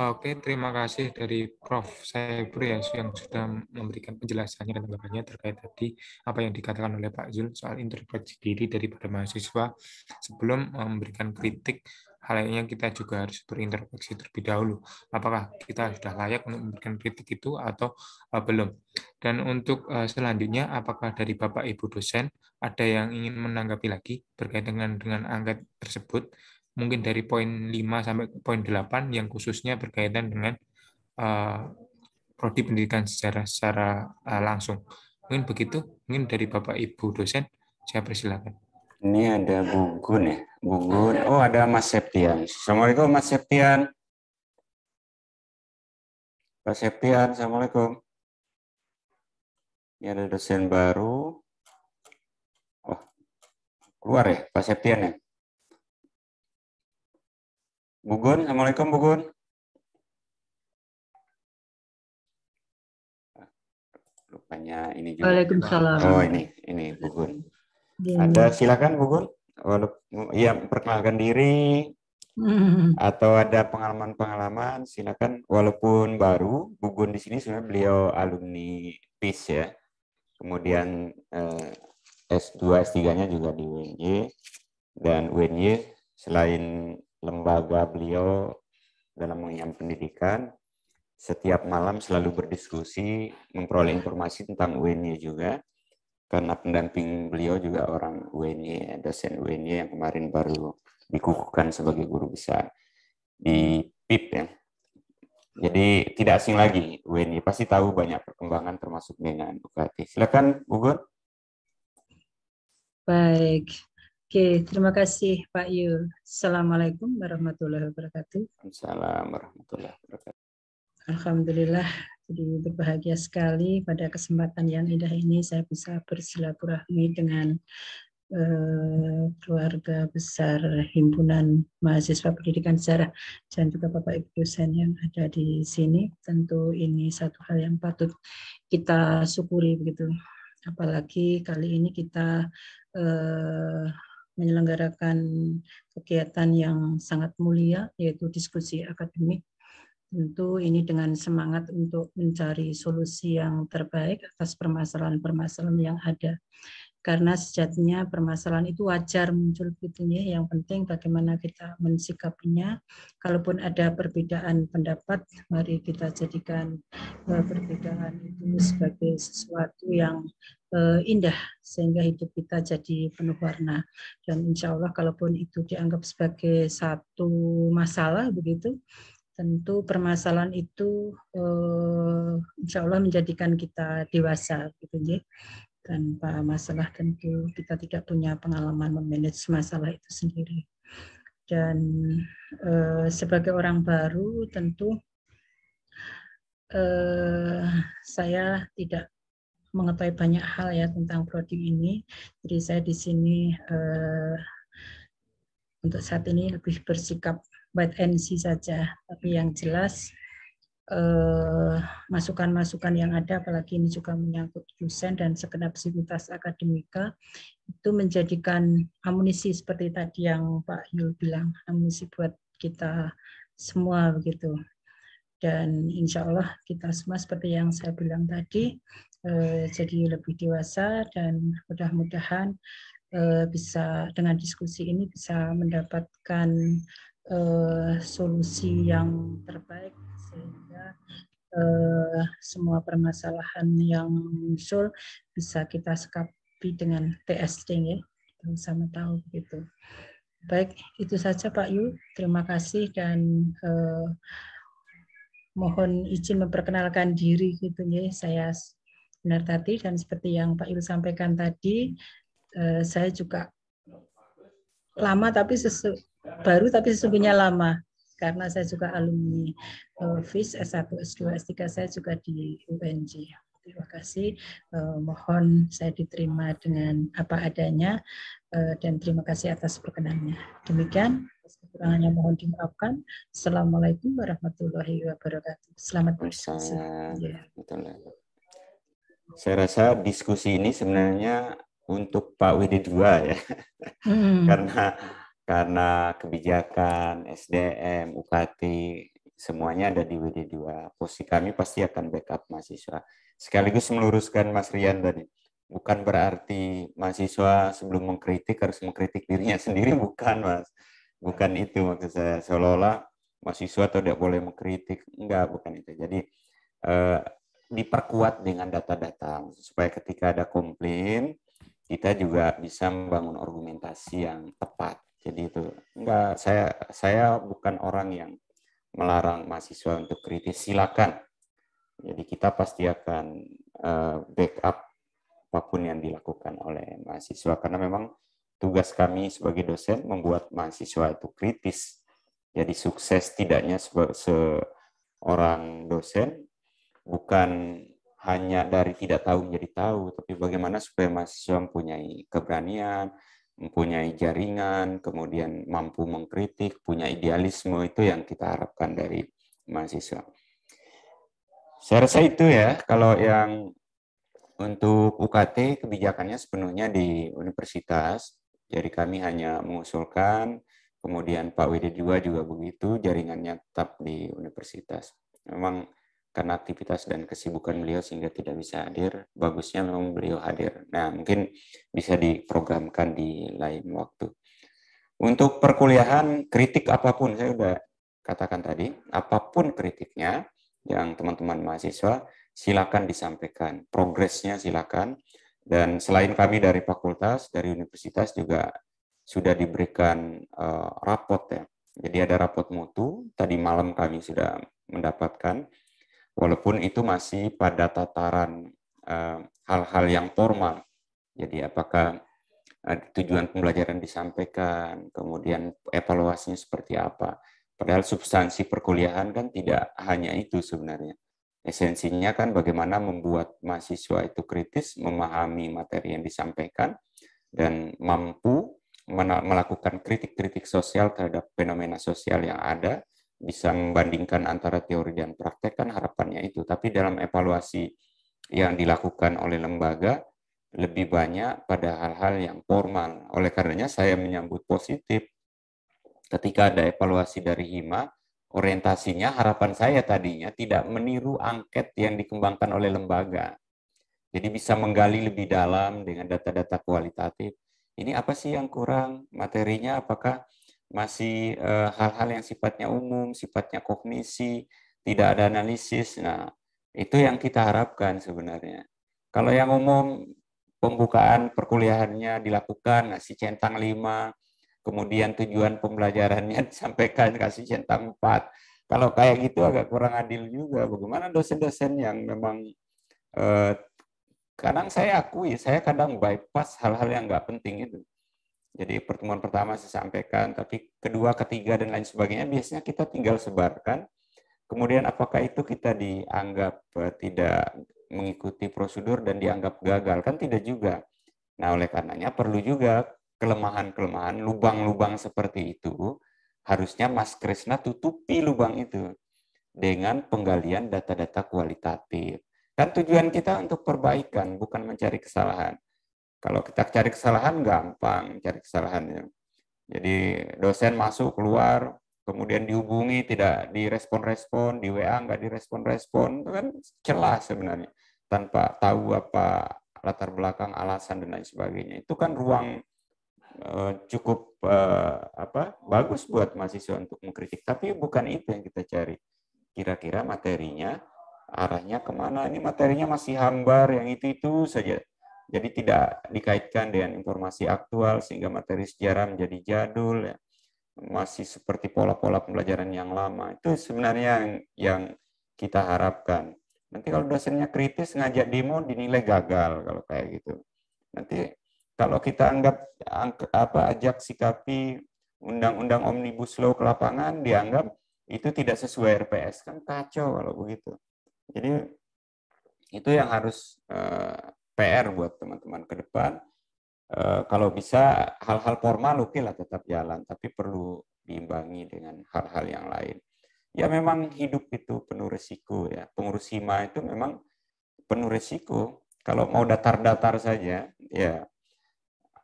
Oke, terima kasih dari Prof. Saibri ya yang sudah memberikan penjelasannya dan tanggapannya terkait tadi apa yang dikatakan oleh Pak Zul soal introspeksi diri daripada mahasiswa sebelum eh, memberikan kritik hal lainnya kita juga harus berinterpeksi terlebih dahulu. Apakah kita sudah layak untuk memberikan kritik itu atau eh, belum? Dan untuk eh, selanjutnya, apakah dari Bapak Ibu dosen ada yang ingin menanggapi lagi berkaitan dengan, dengan angket tersebut? mungkin dari poin 5 sampai poin 8 yang khususnya berkaitan dengan uh, prodi pendidikan secara secara uh, langsung. Mungkin begitu, mungkin dari Bapak Ibu dosen saya persilakan. Ini ada Gugun ya, Gugun. Oh, ada Mas Septian. Assalamualaikum Mas Septian. Pak Septian, Assalamualaikum. Ini ada dosen baru. Oh, keluar ya Pak Septian ya? Bugun, Assalamualaikum Bugun, ah, Rupanya ini juga. Waalaikumsalam. Oh ini, ini Bugun, Ada iya. silakan Bugun, Iya, perkenalkan diri. Hmm. Atau ada pengalaman-pengalaman, silakan. Walaupun baru, Bugun di sini sebenarnya beliau alumni PIS ya. Kemudian eh, S2, S3-nya juga di UNY. Dan UNY selain lembaga beliau dalam mengenyam pendidikan. Setiap malam selalu berdiskusi, memperoleh informasi tentang UNY juga. Karena pendamping beliau juga orang UNY, dosen UNY yang kemarin baru dikukuhkan sebagai guru besar di PIP ya. Jadi tidak asing lagi UNY, pasti tahu banyak perkembangan termasuk dengan UKT. Silakan Gugur. Baik, Oke, terima kasih Pak Yu. Assalamualaikum warahmatullahi wabarakatuh. Assalamualaikum warahmatullahi wabarakatuh. Alhamdulillah, jadi berbahagia sekali pada kesempatan yang indah ini saya bisa bersilaturahmi dengan eh, keluarga besar himpunan mahasiswa pendidikan sejarah dan juga Bapak Ibu dosen yang ada di sini. Tentu ini satu hal yang patut kita syukuri begitu. Apalagi kali ini kita eh, menyelenggarakan kegiatan yang sangat mulia yaitu diskusi akademik. Tentu ini dengan semangat untuk mencari solusi yang terbaik atas permasalahan-permasalahan yang ada karena sejatinya permasalahan itu wajar muncul gitu ya. Yang penting bagaimana kita mensikapinya. Kalaupun ada perbedaan pendapat, mari kita jadikan eh, perbedaan itu sebagai sesuatu yang eh, indah sehingga hidup kita jadi penuh warna dan insya Allah kalaupun itu dianggap sebagai satu masalah begitu tentu permasalahan itu eh, insya Allah menjadikan kita dewasa gitu ya tanpa masalah tentu kita tidak punya pengalaman memanage masalah itu sendiri dan eh, sebagai orang baru tentu eh, saya tidak mengetahui banyak hal ya tentang produk ini jadi saya di sini eh, untuk saat ini lebih bersikap wait and see saja tapi yang jelas Eh, masukan-masukan yang ada, apalagi ini juga menyangkut dosen dan segenap sivitas akademika, itu menjadikan amunisi seperti tadi yang Pak Yul bilang, amunisi buat kita semua begitu. Dan insya Allah kita semua seperti yang saya bilang tadi, eh, jadi lebih dewasa dan mudah-mudahan eh, bisa dengan diskusi ini bisa mendapatkan solusi yang terbaik sehingga eh, semua permasalahan yang muncul bisa kita sekapi dengan testing ya sama tahu gitu. Baik, itu saja Pak Yu. Terima kasih dan eh, mohon izin memperkenalkan diri gitu ya. Saya Benar tadi dan seperti yang Pak Yu sampaikan tadi, eh, saya juga lama tapi sesu, baru tapi sesungguhnya lama karena saya juga alumni eh, FIS S1, S2, S3 saya juga di UNJ. Terima kasih. Eh, mohon saya diterima dengan apa adanya eh, dan terima kasih atas perkenannya. Demikian, kekurangannya mohon dimaafkan. Assalamualaikum warahmatullahi wabarakatuh. Selamat berpuasa. Ya. Saya rasa diskusi ini sebenarnya untuk Pak Widi Dua ya. Hmm. Karena karena kebijakan SDM, UKT, semuanya ada di WD2. Posisi kami pasti akan backup mahasiswa. Sekaligus meluruskan Mas Rian tadi. Bukan berarti mahasiswa sebelum mengkritik harus mengkritik dirinya sendiri, bukan Mas. Bukan itu maksud saya. Seolah-olah mahasiswa tidak boleh mengkritik. Enggak, bukan itu. Jadi eh, diperkuat dengan data-data. Supaya ketika ada komplain, kita juga bisa membangun argumentasi yang tepat. Jadi itu enggak saya saya bukan orang yang melarang mahasiswa untuk kritis. Silakan. Jadi kita pasti akan uh, backup apapun yang dilakukan oleh mahasiswa karena memang tugas kami sebagai dosen membuat mahasiswa itu kritis. Jadi sukses tidaknya seorang dosen bukan hanya dari tidak tahu menjadi tahu, tapi bagaimana supaya mahasiswa mempunyai keberanian, mempunyai jaringan, kemudian mampu mengkritik, punya idealisme itu yang kita harapkan dari mahasiswa. Saya rasa itu ya, kalau yang untuk UKT kebijakannya sepenuhnya di universitas, jadi kami hanya mengusulkan, kemudian Pak Widi juga juga begitu, jaringannya tetap di universitas. Memang karena aktivitas dan kesibukan beliau sehingga tidak bisa hadir, bagusnya memang beliau hadir. Nah, mungkin bisa diprogramkan di lain waktu. Untuk perkuliahan, kritik apapun, saya sudah katakan tadi, apapun kritiknya yang teman-teman mahasiswa, silakan disampaikan. Progresnya silakan. Dan selain kami dari fakultas, dari universitas juga sudah diberikan uh, rapot ya. Jadi ada rapot mutu, tadi malam kami sudah mendapatkan walaupun itu masih pada tataran eh, hal-hal yang formal. Jadi apakah eh, tujuan pembelajaran disampaikan, kemudian evaluasinya seperti apa. Padahal substansi perkuliahan kan tidak hanya itu sebenarnya. Esensinya kan bagaimana membuat mahasiswa itu kritis, memahami materi yang disampaikan, dan mampu melakukan kritik-kritik sosial terhadap fenomena sosial yang ada, bisa membandingkan antara teori dan praktek kan harapannya itu. Tapi dalam evaluasi yang dilakukan oleh lembaga lebih banyak pada hal-hal yang formal. Oleh karenanya saya menyambut positif ketika ada evaluasi dari HIMA, orientasinya harapan saya tadinya tidak meniru angket yang dikembangkan oleh lembaga. Jadi bisa menggali lebih dalam dengan data-data kualitatif. Ini apa sih yang kurang? Materinya apakah masih eh, hal-hal yang sifatnya umum, sifatnya kognisi, tidak ada analisis. Nah, itu yang kita harapkan sebenarnya. Kalau yang umum pembukaan perkuliahannya dilakukan, ngasih centang lima kemudian tujuan pembelajarannya disampaikan kasih centang empat Kalau kayak gitu agak kurang adil juga. Bagaimana dosen-dosen yang memang eh, kadang saya akui, saya kadang bypass hal-hal yang nggak penting itu. Jadi pertemuan pertama saya sampaikan, tapi kedua, ketiga, dan lain sebagainya biasanya kita tinggal sebarkan. Kemudian apakah itu kita dianggap eh, tidak mengikuti prosedur dan dianggap gagal? Kan tidak juga. Nah oleh karenanya perlu juga kelemahan-kelemahan, lubang-lubang seperti itu, harusnya Mas Krisna tutupi lubang itu dengan penggalian data-data kualitatif. Kan tujuan kita untuk perbaikan, bukan mencari kesalahan. Kalau kita cari kesalahan gampang cari kesalahannya. Jadi dosen masuk keluar, kemudian dihubungi tidak direspon-respon, di WA nggak direspon-respon, itu kan celah sebenarnya tanpa tahu apa latar belakang alasan dan lain sebagainya. Itu kan ruang eh, cukup eh, apa bagus buat mahasiswa untuk mengkritik, tapi bukan itu yang kita cari. Kira-kira materinya arahnya kemana? Ini materinya masih hambar yang itu itu saja jadi tidak dikaitkan dengan informasi aktual sehingga materi sejarah menjadi jadul ya. masih seperti pola-pola pembelajaran yang lama itu sebenarnya yang, yang kita harapkan nanti kalau dosennya kritis ngajak demo dinilai gagal kalau kayak gitu nanti kalau kita anggap apa ajak sikapi undang-undang omnibus law ke lapangan dianggap itu tidak sesuai RPS kan kacau kalau begitu jadi itu yang harus eh, PR buat teman-teman ke depan. E, kalau bisa hal-hal formal oke okay lah tetap jalan, tapi perlu diimbangi dengan hal-hal yang lain. Ya memang hidup itu penuh resiko ya. Pengurus hima itu memang penuh resiko. Kalau mau datar-datar saja, ya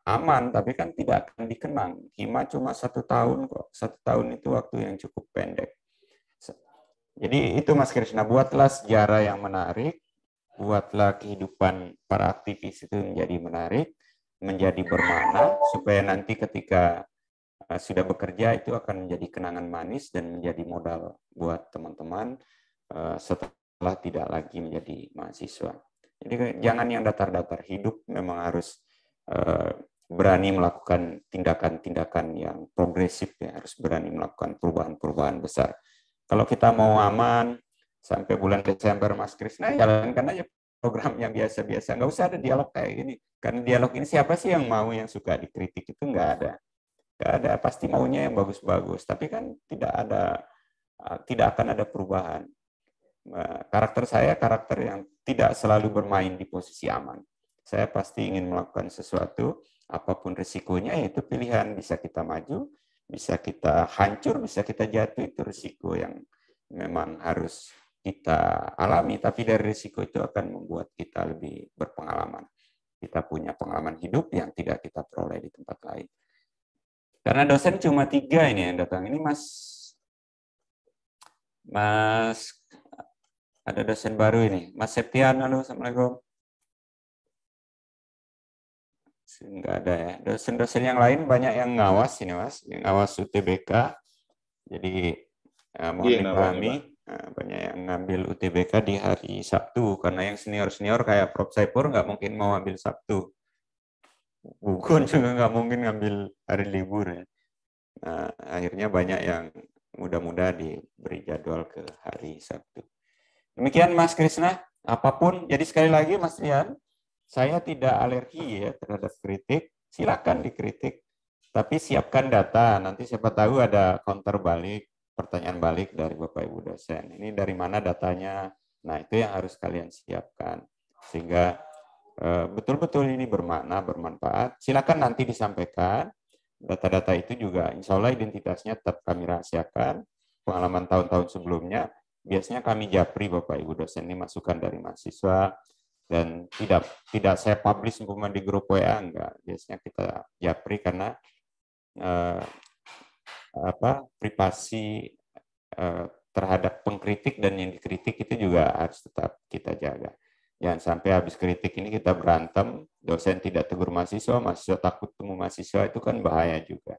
aman, tapi kan tidak akan dikenang. Hima cuma satu tahun kok. Satu tahun itu waktu yang cukup pendek. Jadi itu Mas Krishna, buatlah sejarah yang menarik, buatlah kehidupan para aktivis itu menjadi menarik, menjadi bermakna, supaya nanti ketika eh, sudah bekerja itu akan menjadi kenangan manis dan menjadi modal buat teman-teman eh, setelah tidak lagi menjadi mahasiswa. Jadi jangan yang datar-datar hidup memang harus eh, berani melakukan tindakan-tindakan yang progresif ya harus berani melakukan perubahan-perubahan besar. Kalau kita mau aman, sampai bulan Desember Mas Krisna jalankan ya, aja program yang biasa-biasa. Nggak usah ada dialog kayak ini. Karena dialog ini siapa sih yang mau yang suka dikritik itu nggak ada. Nggak ada, pasti maunya yang bagus-bagus. Tapi kan tidak ada, eh, tidak akan ada perubahan. Eh, karakter saya karakter yang tidak selalu bermain di posisi aman. Saya pasti ingin melakukan sesuatu, apapun risikonya, itu pilihan. Bisa kita maju, bisa kita hancur, bisa kita jatuh, itu risiko yang memang harus kita alami, tapi dari risiko itu akan membuat kita lebih berpengalaman. Kita punya pengalaman hidup yang tidak kita peroleh di tempat lain. Karena dosen cuma tiga ini yang datang. Ini Mas, Mas ada dosen baru ini, Mas Septian. Halo, assalamualaikum. Enggak ada ya. Dosen-dosen yang lain banyak yang ngawas ini, Mas, yang ngawas UTBK. Jadi eh, mohon iya, dipahami. Ya, Nah, banyak yang ngambil UTBK di hari Sabtu karena yang senior-senior kayak Prof Saipur nggak mungkin mau ambil Sabtu. Bukan juga nggak mungkin ngambil hari libur ya. Nah, akhirnya banyak yang mudah-mudah diberi jadwal ke hari Sabtu. Demikian Mas Krisna, apapun. Jadi sekali lagi Mas Rian, saya tidak alergi ya terhadap kritik. Silakan dikritik, tapi siapkan data. Nanti siapa tahu ada counter balik pertanyaan balik dari Bapak Ibu dosen. Ini dari mana datanya? Nah, itu yang harus kalian siapkan. Sehingga eh, betul-betul ini bermakna, bermanfaat. Silakan nanti disampaikan. Data-data itu juga insya Allah identitasnya tetap kami rahasiakan. Pengalaman tahun-tahun sebelumnya, biasanya kami japri Bapak Ibu dosen ini masukan dari mahasiswa, dan tidak tidak saya publish umpama di grup WA enggak biasanya kita japri karena eh, apa privasi eh, terhadap pengkritik dan yang dikritik itu juga harus tetap kita jaga. Jangan sampai habis kritik ini kita berantem, dosen tidak tegur mahasiswa, mahasiswa takut temu mahasiswa itu kan bahaya juga.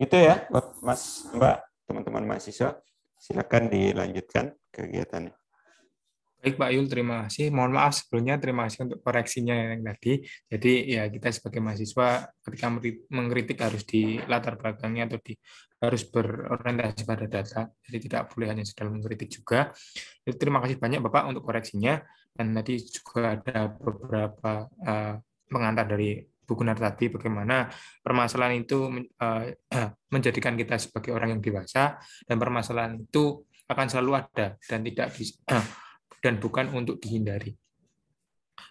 Itu ya, Mas, Mbak, teman-teman mahasiswa, silakan dilanjutkan kegiatannya. Baik Pak Yul, terima kasih. Mohon maaf sebelumnya, terima kasih untuk koreksinya yang tadi. Jadi ya kita sebagai mahasiswa ketika mengkritik harus di latar belakangnya atau di harus berorientasi pada data. Jadi tidak boleh hanya sedang mengkritik juga. Jadi, terima kasih banyak Bapak untuk koreksinya. Dan tadi juga ada beberapa uh, pengantar dari Bu Gunar tadi bagaimana permasalahan itu uh, menjadikan kita sebagai orang yang dewasa dan permasalahan itu akan selalu ada dan tidak bisa uh, dan bukan untuk dihindari.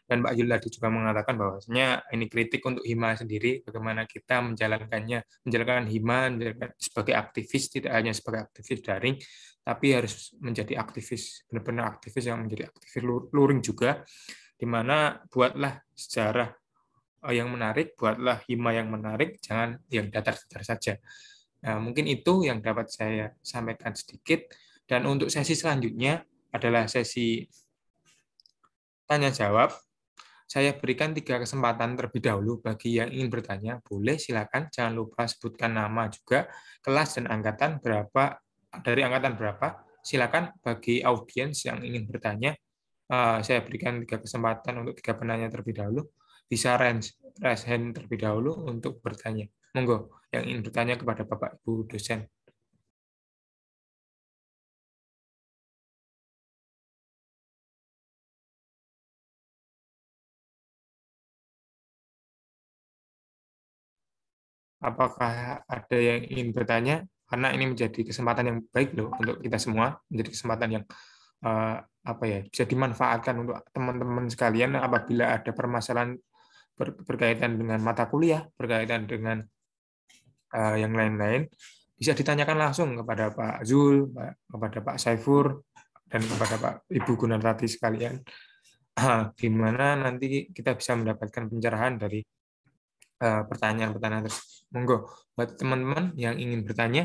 Dan Pak Yul tadi juga mengatakan bahwasanya ini kritik untuk hima sendiri, bagaimana kita menjalankannya, menjalankan hima menjalankan sebagai aktivis, tidak hanya sebagai aktivis daring, tapi harus menjadi aktivis, benar-benar aktivis yang menjadi aktivis luring juga, di mana buatlah sejarah eh, yang menarik, buatlah hima yang menarik, jangan yang datar-datar saja. Nah, mungkin itu yang dapat saya sampaikan sedikit. Dan untuk sesi selanjutnya, adalah sesi tanya jawab. Saya berikan tiga kesempatan terlebih dahulu bagi yang ingin bertanya. Boleh, silakan. Jangan lupa sebutkan nama juga, kelas dan angkatan berapa dari angkatan berapa. Silakan bagi audiens yang ingin bertanya. Eh, saya berikan tiga kesempatan untuk tiga penanya terlebih dahulu. Bisa raise hand terlebih dahulu untuk bertanya. Monggo, yang ingin bertanya kepada Bapak Ibu dosen. apakah ada yang ingin bertanya? Karena ini menjadi kesempatan yang baik loh untuk kita semua, menjadi kesempatan yang uh, apa ya bisa dimanfaatkan untuk teman-teman sekalian apabila ada permasalahan ber, berkaitan dengan mata kuliah, berkaitan dengan uh, yang lain-lain, bisa ditanyakan langsung kepada Pak Zul, kepada Pak Saifur, dan kepada Pak Ibu Gunartati sekalian, di mana nanti kita bisa mendapatkan pencerahan dari pertanyaan-pertanyaan eh, terus Monggo, buat teman-teman yang ingin bertanya,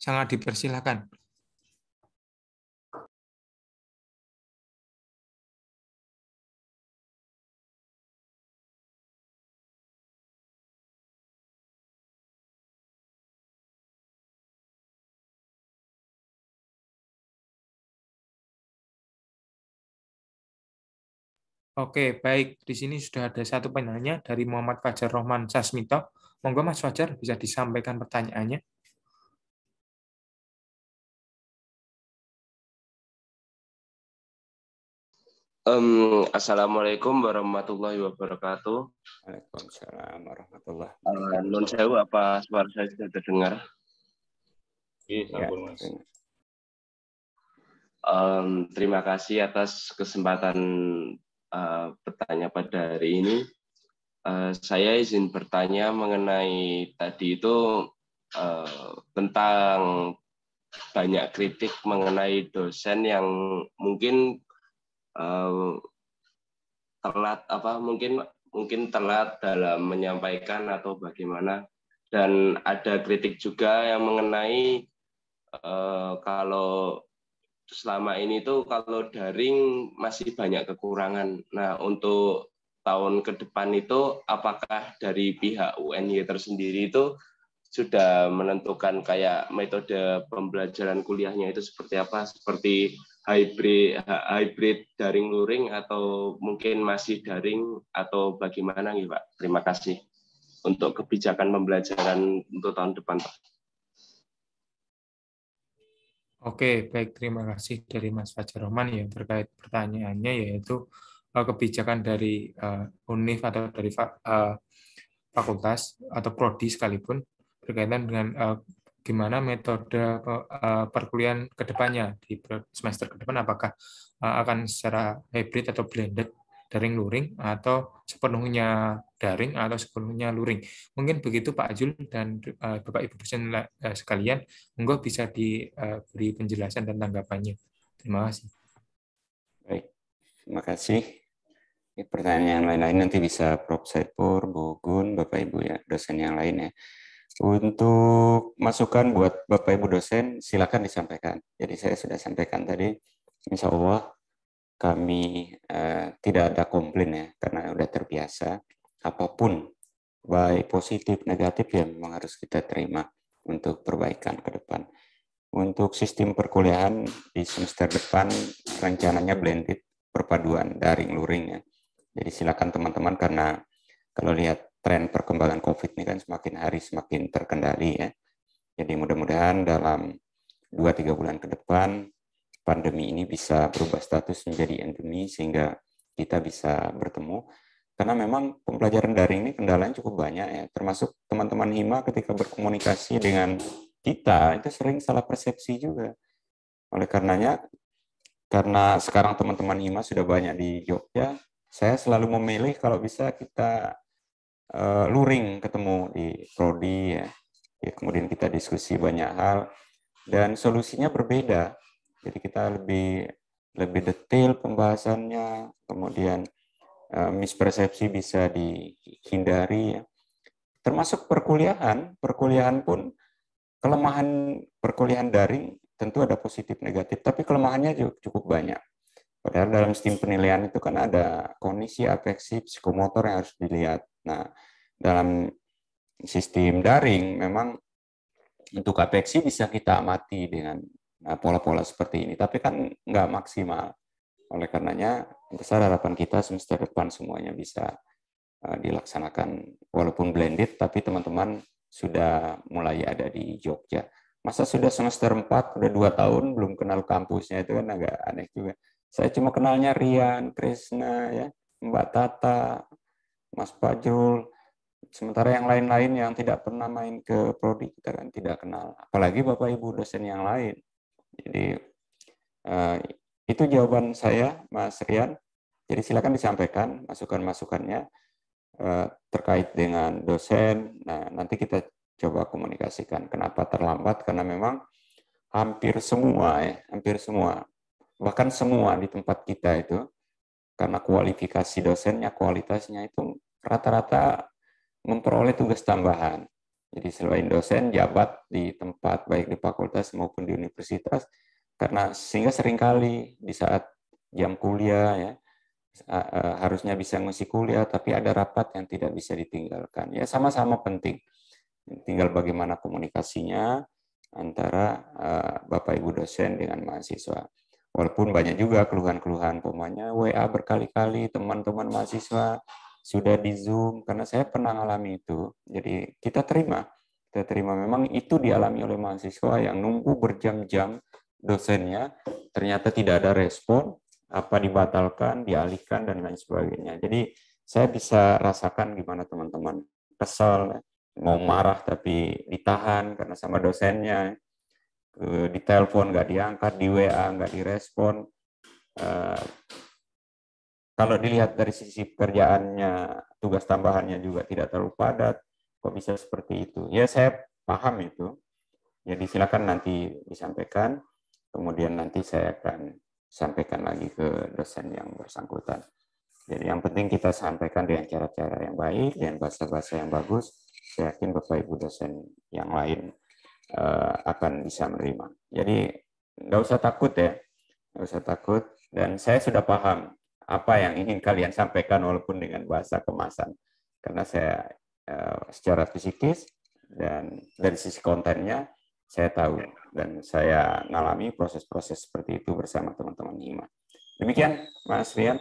sangat dipersilahkan. Oke, baik. Di sini sudah ada satu penanya dari Muhammad Fajar Rohman Sasmito. Monggo Mas Fajar bisa disampaikan pertanyaannya. Um, Assalamualaikum warahmatullahi wabarakatuh. Waalaikumsalam warahmatullahi wabarakatuh. Uh, eh, non sewa, apa suara saya sudah terdengar? Iya, ya, mas. Um, terima kasih atas kesempatan uh, pada hari ini. Uh, saya izin bertanya mengenai tadi itu uh, tentang banyak kritik mengenai dosen yang mungkin uh, telat apa mungkin mungkin telat dalam menyampaikan atau bagaimana dan ada kritik juga yang mengenai uh, kalau selama ini tuh kalau daring masih banyak kekurangan. Nah, untuk tahun ke depan itu apakah dari pihak UNY tersendiri itu sudah menentukan kayak metode pembelajaran kuliahnya itu seperti apa? Seperti hybrid hybrid daring luring atau mungkin masih daring atau bagaimana nih Pak? Terima kasih untuk kebijakan pembelajaran untuk tahun depan Pak. Oke, baik. Terima kasih dari Mas Fajar Roman ya terkait pertanyaannya yaitu eh, kebijakan dari uh, UNIF atau dari uh, fakultas atau prodi sekalipun berkaitan dengan uh, gimana metode uh, perkuliahan kedepannya di semester kedepan apakah uh, akan secara hybrid atau blended daring luring atau sepenuhnya daring atau sepenuhnya luring. Mungkin begitu Pak Ajul dan eh, Bapak Ibu dosen eh, sekalian, monggo bisa diberi eh, penjelasan dan tanggapannya. Terima kasih. Baik, terima kasih. Ini pertanyaan lain-lain nanti bisa Prof. Saipur, Bogun, Gun, Bapak Ibu ya, dosen yang lain ya. Untuk masukan buat Bapak Ibu dosen, silakan disampaikan. Jadi saya sudah sampaikan tadi, insya Allah kami eh, tidak ada komplain ya karena sudah terbiasa apapun baik positif negatif ya memang harus kita terima untuk perbaikan ke depan. Untuk sistem perkuliahan di semester depan rencananya blended perpaduan daring luring ya. Jadi silakan teman-teman karena kalau lihat tren perkembangan COVID ini kan semakin hari semakin terkendali ya. Jadi mudah-mudahan dalam 2-3 bulan ke depan pandemi ini bisa berubah status menjadi endemi sehingga kita bisa bertemu. Karena memang pembelajaran daring ini kendalanya cukup banyak ya, termasuk teman-teman HIMA ketika berkomunikasi dengan kita itu sering salah persepsi juga. Oleh karenanya, karena sekarang teman-teman HIMA sudah banyak di Jogja, saya selalu memilih kalau bisa kita uh, luring ketemu di prodi ya. ya. Kemudian kita diskusi banyak hal dan solusinya berbeda jadi kita lebih lebih detail pembahasannya, kemudian eh, mispersepsi bisa dihindari. Ya. Termasuk perkuliahan, perkuliahan pun kelemahan perkuliahan daring tentu ada positif negatif, tapi kelemahannya cukup banyak. Padahal dalam sistem penilaian itu kan ada kondisi afeksi psikomotor yang harus dilihat. Nah, dalam sistem daring memang untuk afeksi bisa kita amati dengan Nah, pola-pola seperti ini, tapi kan nggak maksimal. Oleh karenanya, besar harapan kita semester depan semuanya bisa eh, dilaksanakan walaupun blended, tapi teman-teman sudah mulai ada di Jogja. Masa sudah semester 4, udah dua tahun, belum kenal kampusnya, itu kan agak aneh juga. Saya cuma kenalnya Rian, Krishna, ya, Mbak Tata, Mas Pajul, sementara yang lain-lain yang tidak pernah main ke prodi kita kan tidak kenal apalagi bapak ibu dosen yang lain jadi uh, itu jawaban saya, Mas Rian. Jadi silakan disampaikan masukan-masukannya uh, terkait dengan dosen. Nah, nanti kita coba komunikasikan. Kenapa terlambat? Karena memang hampir semua, ya, hampir semua, bahkan semua di tempat kita itu, karena kualifikasi dosennya, kualitasnya itu rata-rata memperoleh tugas tambahan. Jadi hmm. selain dosen jabat di tempat baik di fakultas maupun di universitas karena sehingga seringkali di saat jam kuliah ya e, harusnya bisa ngisi kuliah tapi ada rapat yang tidak bisa ditinggalkan. Ya sama-sama penting. Tinggal bagaimana komunikasinya antara e, Bapak Ibu dosen dengan mahasiswa. Walaupun banyak juga keluhan-keluhan pemanya WA berkali-kali teman-teman mahasiswa sudah di Zoom, karena saya pernah alami itu. Jadi kita terima, kita terima. Memang itu dialami oleh mahasiswa yang nunggu berjam-jam dosennya, ternyata tidak ada respon, apa dibatalkan, dialihkan, dan lain sebagainya. Jadi saya bisa rasakan gimana teman-teman kesal, mau marah tapi ditahan karena sama dosennya, di telepon nggak diangkat, di WA nggak direspon, eh, kalau dilihat dari sisi kerjaannya, tugas tambahannya juga tidak terlalu padat, kok bisa seperti itu? Ya saya paham itu. Jadi silakan nanti disampaikan, kemudian nanti saya akan sampaikan lagi ke dosen yang bersangkutan. Jadi yang penting kita sampaikan dengan cara-cara yang baik, dan bahasa-bahasa yang bagus. Saya yakin Bapak Ibu dosen yang lain uh, akan bisa menerima. Jadi nggak usah takut ya, nggak usah takut. Dan saya sudah paham apa yang ingin kalian sampaikan walaupun dengan bahasa kemasan karena saya eh, secara fisikis dan dari sisi kontennya saya tahu dan saya mengalami proses-proses seperti itu bersama teman-teman Ima. Demikian Mas Rian.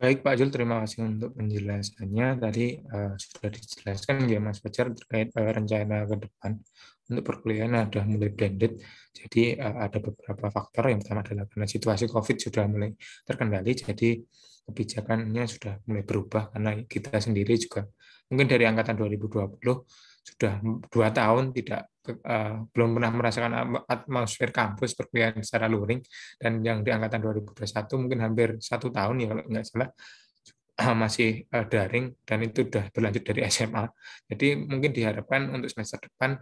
Baik Pak Jul, terima kasih untuk penjelasannya. Tadi uh, sudah dijelaskan ya Mas Fajar terkait uh, rencana ke depan untuk perkuliahan sudah mulai blended. Jadi eh, ada beberapa faktor yang pertama adalah karena situasi COVID sudah mulai terkendali, jadi kebijakannya sudah mulai berubah karena kita sendiri juga mungkin dari angkatan 2020 sudah dua tahun tidak uh, belum pernah merasakan atmosfer kampus perkuliahan secara luring dan yang di angkatan 2021 mungkin hampir satu tahun ya kalau nggak salah masih eh, daring dan itu sudah berlanjut dari SMA jadi mungkin diharapkan untuk semester depan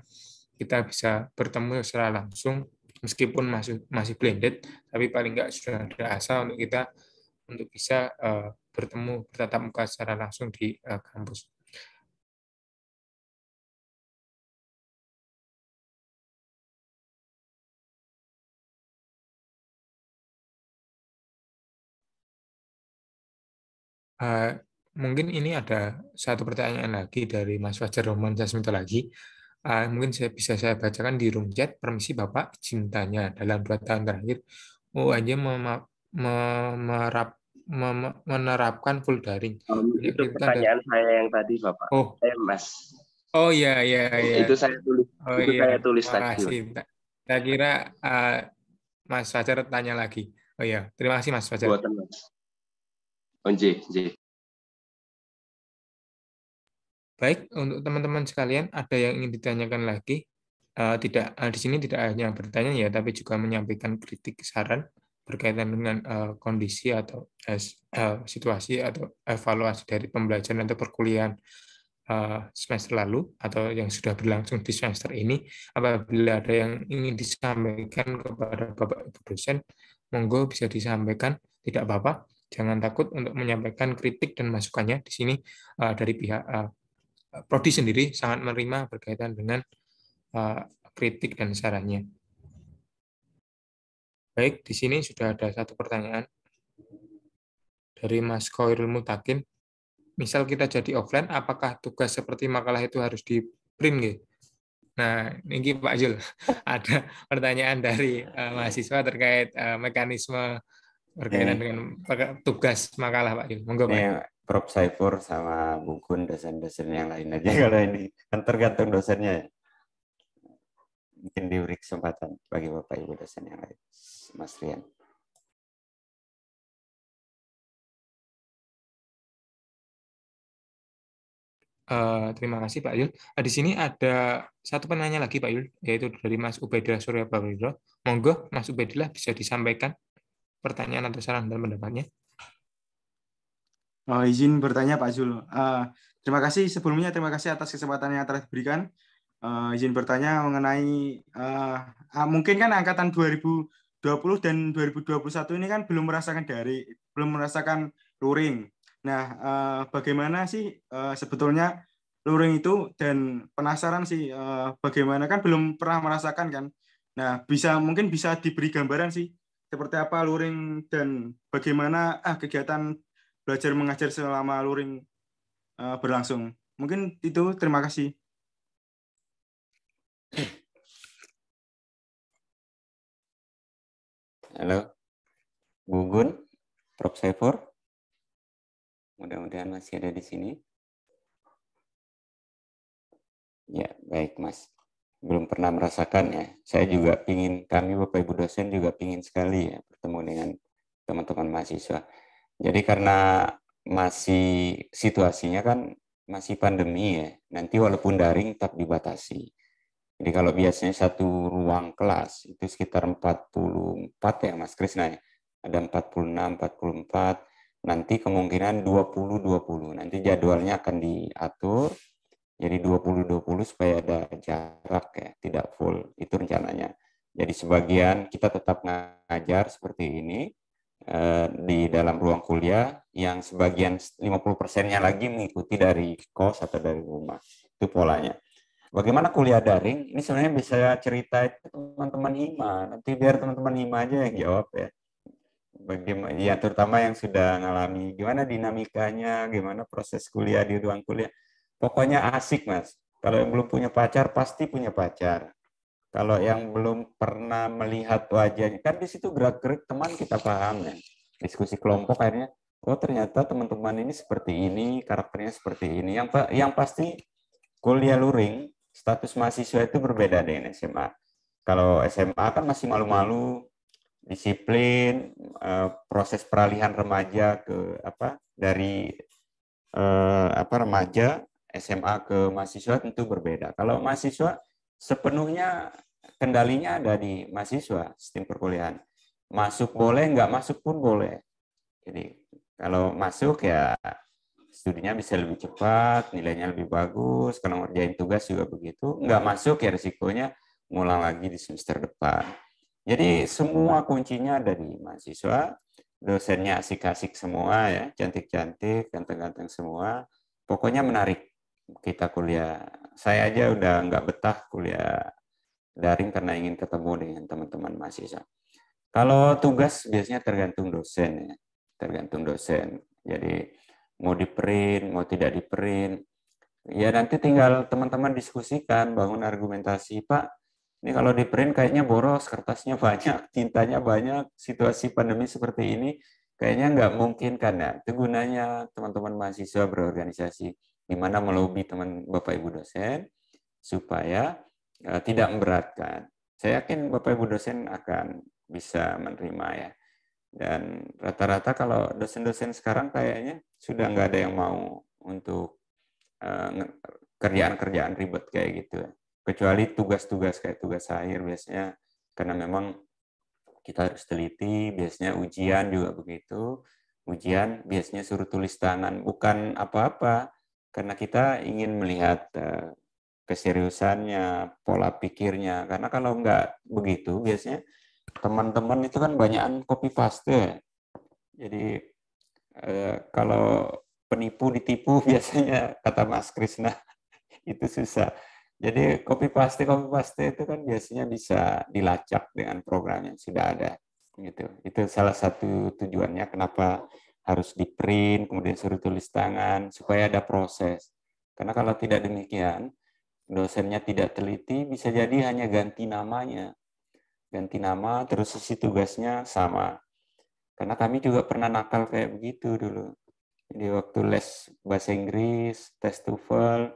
kita bisa bertemu secara langsung meskipun masih masih blended tapi paling nggak sudah ada asa untuk kita untuk bisa uh, bertemu bertatap muka secara langsung di uh, kampus. Uh, mungkin ini ada satu pertanyaan lagi dari Mas Fajar Roman Jasmito lagi uh, mungkin saya bisa saya bacakan di room chat permisi bapak cintanya dalam dua tahun terakhir oh aja memerap menerapkan full daring. Oh, itu Jadi, pertanyaan ada... saya yang tadi bapak. Oh, eh, mas. Oh ya ya ya. Itu saya tulis. Oh, itu iya. saya tulis Makasih. tadi. Saya kira uh, Mas Fajar tanya lagi. Oh ya, terima kasih Mas Fajar. Buatan, mas. Oh, J, Baik, untuk teman-teman sekalian, ada yang ingin ditanyakan lagi? Uh, tidak, uh, di sini tidak hanya bertanya ya, tapi juga menyampaikan kritik saran berkaitan dengan uh, kondisi atau uh, situasi atau evaluasi dari pembelajaran atau perkuliahan uh, semester lalu atau yang sudah berlangsung di semester ini. Apabila ada yang ingin disampaikan kepada Bapak Ibu dosen, monggo bisa disampaikan, tidak apa-apa. Jangan takut untuk menyampaikan kritik dan masukannya di sini uh, dari pihak uh, prodi sendiri sangat menerima berkaitan dengan eh, kritik dan sarannya. Baik, di sini sudah ada satu pertanyaan dari Mas Koirul Mutakin. Misal kita jadi offline, apakah tugas seperti makalah itu harus di print Gak? Nah, ini Pak Jul, ada pertanyaan dari uh, mahasiswa terkait uh, mekanisme berkaitan dengan tugas makalah Pak Yul. Monggo Pak. Prof Saifur sama Bukun dosen-dosen yang lain aja kalau ini kan tergantung dosennya ya. Mungkin diberi kesempatan bagi Bapak Ibu dosen yang lain. Mas Rian. Uh, terima kasih Pak Yul. Uh, di sini ada satu penanya lagi Pak Yul, yaitu dari Mas Ubaidillah Surya Bagirro. Monggo Mas Ubaidillah bisa disampaikan pertanyaan atau saran dan pendapatnya. Oh, izin bertanya Pak Zul. Uh, terima kasih sebelumnya terima kasih atas kesempatan yang telah diberikan. Uh, izin bertanya mengenai uh, uh, mungkin kan angkatan 2020 dan 2021 ini kan belum merasakan dari belum merasakan luring. Nah, uh, bagaimana sih uh, sebetulnya luring itu dan penasaran sih uh, bagaimana kan belum pernah merasakan kan. Nah, bisa mungkin bisa diberi gambaran sih seperti apa luring dan bagaimana ah kegiatan belajar mengajar selama luring uh, berlangsung. Mungkin itu terima kasih. Halo, Gugun, Prof. Sefor. Mudah-mudahan masih ada di sini. Ya, baik Mas belum pernah merasakan ya. Saya iya. juga ingin kami Bapak Ibu dosen juga ingin sekali ya bertemu dengan teman-teman mahasiswa. Jadi karena masih situasinya kan masih pandemi ya. Nanti walaupun daring tetap dibatasi. Jadi kalau biasanya satu ruang kelas itu sekitar 44 ya Mas Krisna ya. Ada 46, 44. Nanti kemungkinan 20 20. Nanti jadwalnya akan diatur jadi 20-20 supaya ada jarak ya, tidak full. Itu rencananya. Jadi sebagian kita tetap ngajar seperti ini eh, di dalam ruang kuliah yang sebagian 50 persennya lagi mengikuti dari kos atau dari rumah. Itu polanya. Bagaimana kuliah daring? Ini sebenarnya bisa cerita teman-teman Hima. Nanti biar teman-teman Hima aja yang jawab ya. Bagaimana, ya terutama yang sudah ngalami gimana dinamikanya, gimana proses kuliah di ruang kuliah. Pokoknya asik, Mas. Kalau yang belum punya pacar pasti punya pacar. Kalau yang belum pernah melihat wajahnya, kan di situ gerak-gerik teman kita paham ya. Diskusi kelompok akhirnya, oh ternyata teman-teman ini seperti ini, karakternya seperti ini. Yang yang pasti kuliah luring, status mahasiswa itu berbeda dengan SMA. Kalau SMA kan masih malu-malu, disiplin, eh, proses peralihan remaja ke apa dari eh, apa remaja SMA ke mahasiswa tentu berbeda. Kalau mahasiswa sepenuhnya kendalinya ada di mahasiswa sistem perkuliahan. Masuk boleh, nggak masuk pun boleh. Jadi kalau masuk ya studinya bisa lebih cepat, nilainya lebih bagus. Kalau ngerjain tugas juga begitu. Nggak masuk ya resikonya ngulang lagi di semester depan. Jadi semua kuncinya ada di mahasiswa. Dosennya asik-asik semua ya, cantik-cantik, ganteng-ganteng semua. Pokoknya menarik kita hmm. kuliah. Saya aja udah nggak betah kuliah daring karena ingin ketemu dengan teman-teman mahasiswa. Kalau hmm. tugas biasanya tergantung dosen ya, tergantung dosen. Jadi mau di print, mau tidak di print, ya nanti tinggal teman-teman diskusikan, bangun argumentasi, Pak. Ini kalau di print kayaknya boros, kertasnya banyak, tintanya banyak, situasi pandemi seperti ini kayaknya nggak mungkin kan ya. Itu gunanya teman-teman mahasiswa berorganisasi di mana melobi teman Bapak Ibu dosen supaya uh, tidak memberatkan. Saya yakin Bapak Ibu dosen akan bisa menerima ya. Dan rata-rata kalau dosen-dosen sekarang kayaknya sudah nggak ada yang mau untuk eh, kerjaan-kerjaan uh, ribet kayak gitu. Kecuali tugas-tugas kayak tugas akhir biasanya karena memang kita harus teliti, biasanya ujian juga begitu. Ujian biasanya suruh tulis tangan, bukan apa-apa, karena kita ingin melihat eh, keseriusannya, pola pikirnya. Karena kalau nggak begitu, biasanya teman-teman itu kan banyakan copy paste. Jadi eh, kalau penipu ditipu biasanya kata Mas Krisna itu susah. Jadi copy paste copy paste itu kan biasanya bisa dilacak dengan program yang sudah ada gitu. Itu salah satu tujuannya kenapa harus di print, kemudian suruh tulis tangan, supaya ada proses. Karena kalau tidak demikian, dosennya tidak teliti, bisa jadi hanya ganti namanya. Ganti nama, terus sisi tugasnya sama. Karena kami juga pernah nakal kayak begitu dulu. Jadi waktu les bahasa Inggris, tes TOEFL,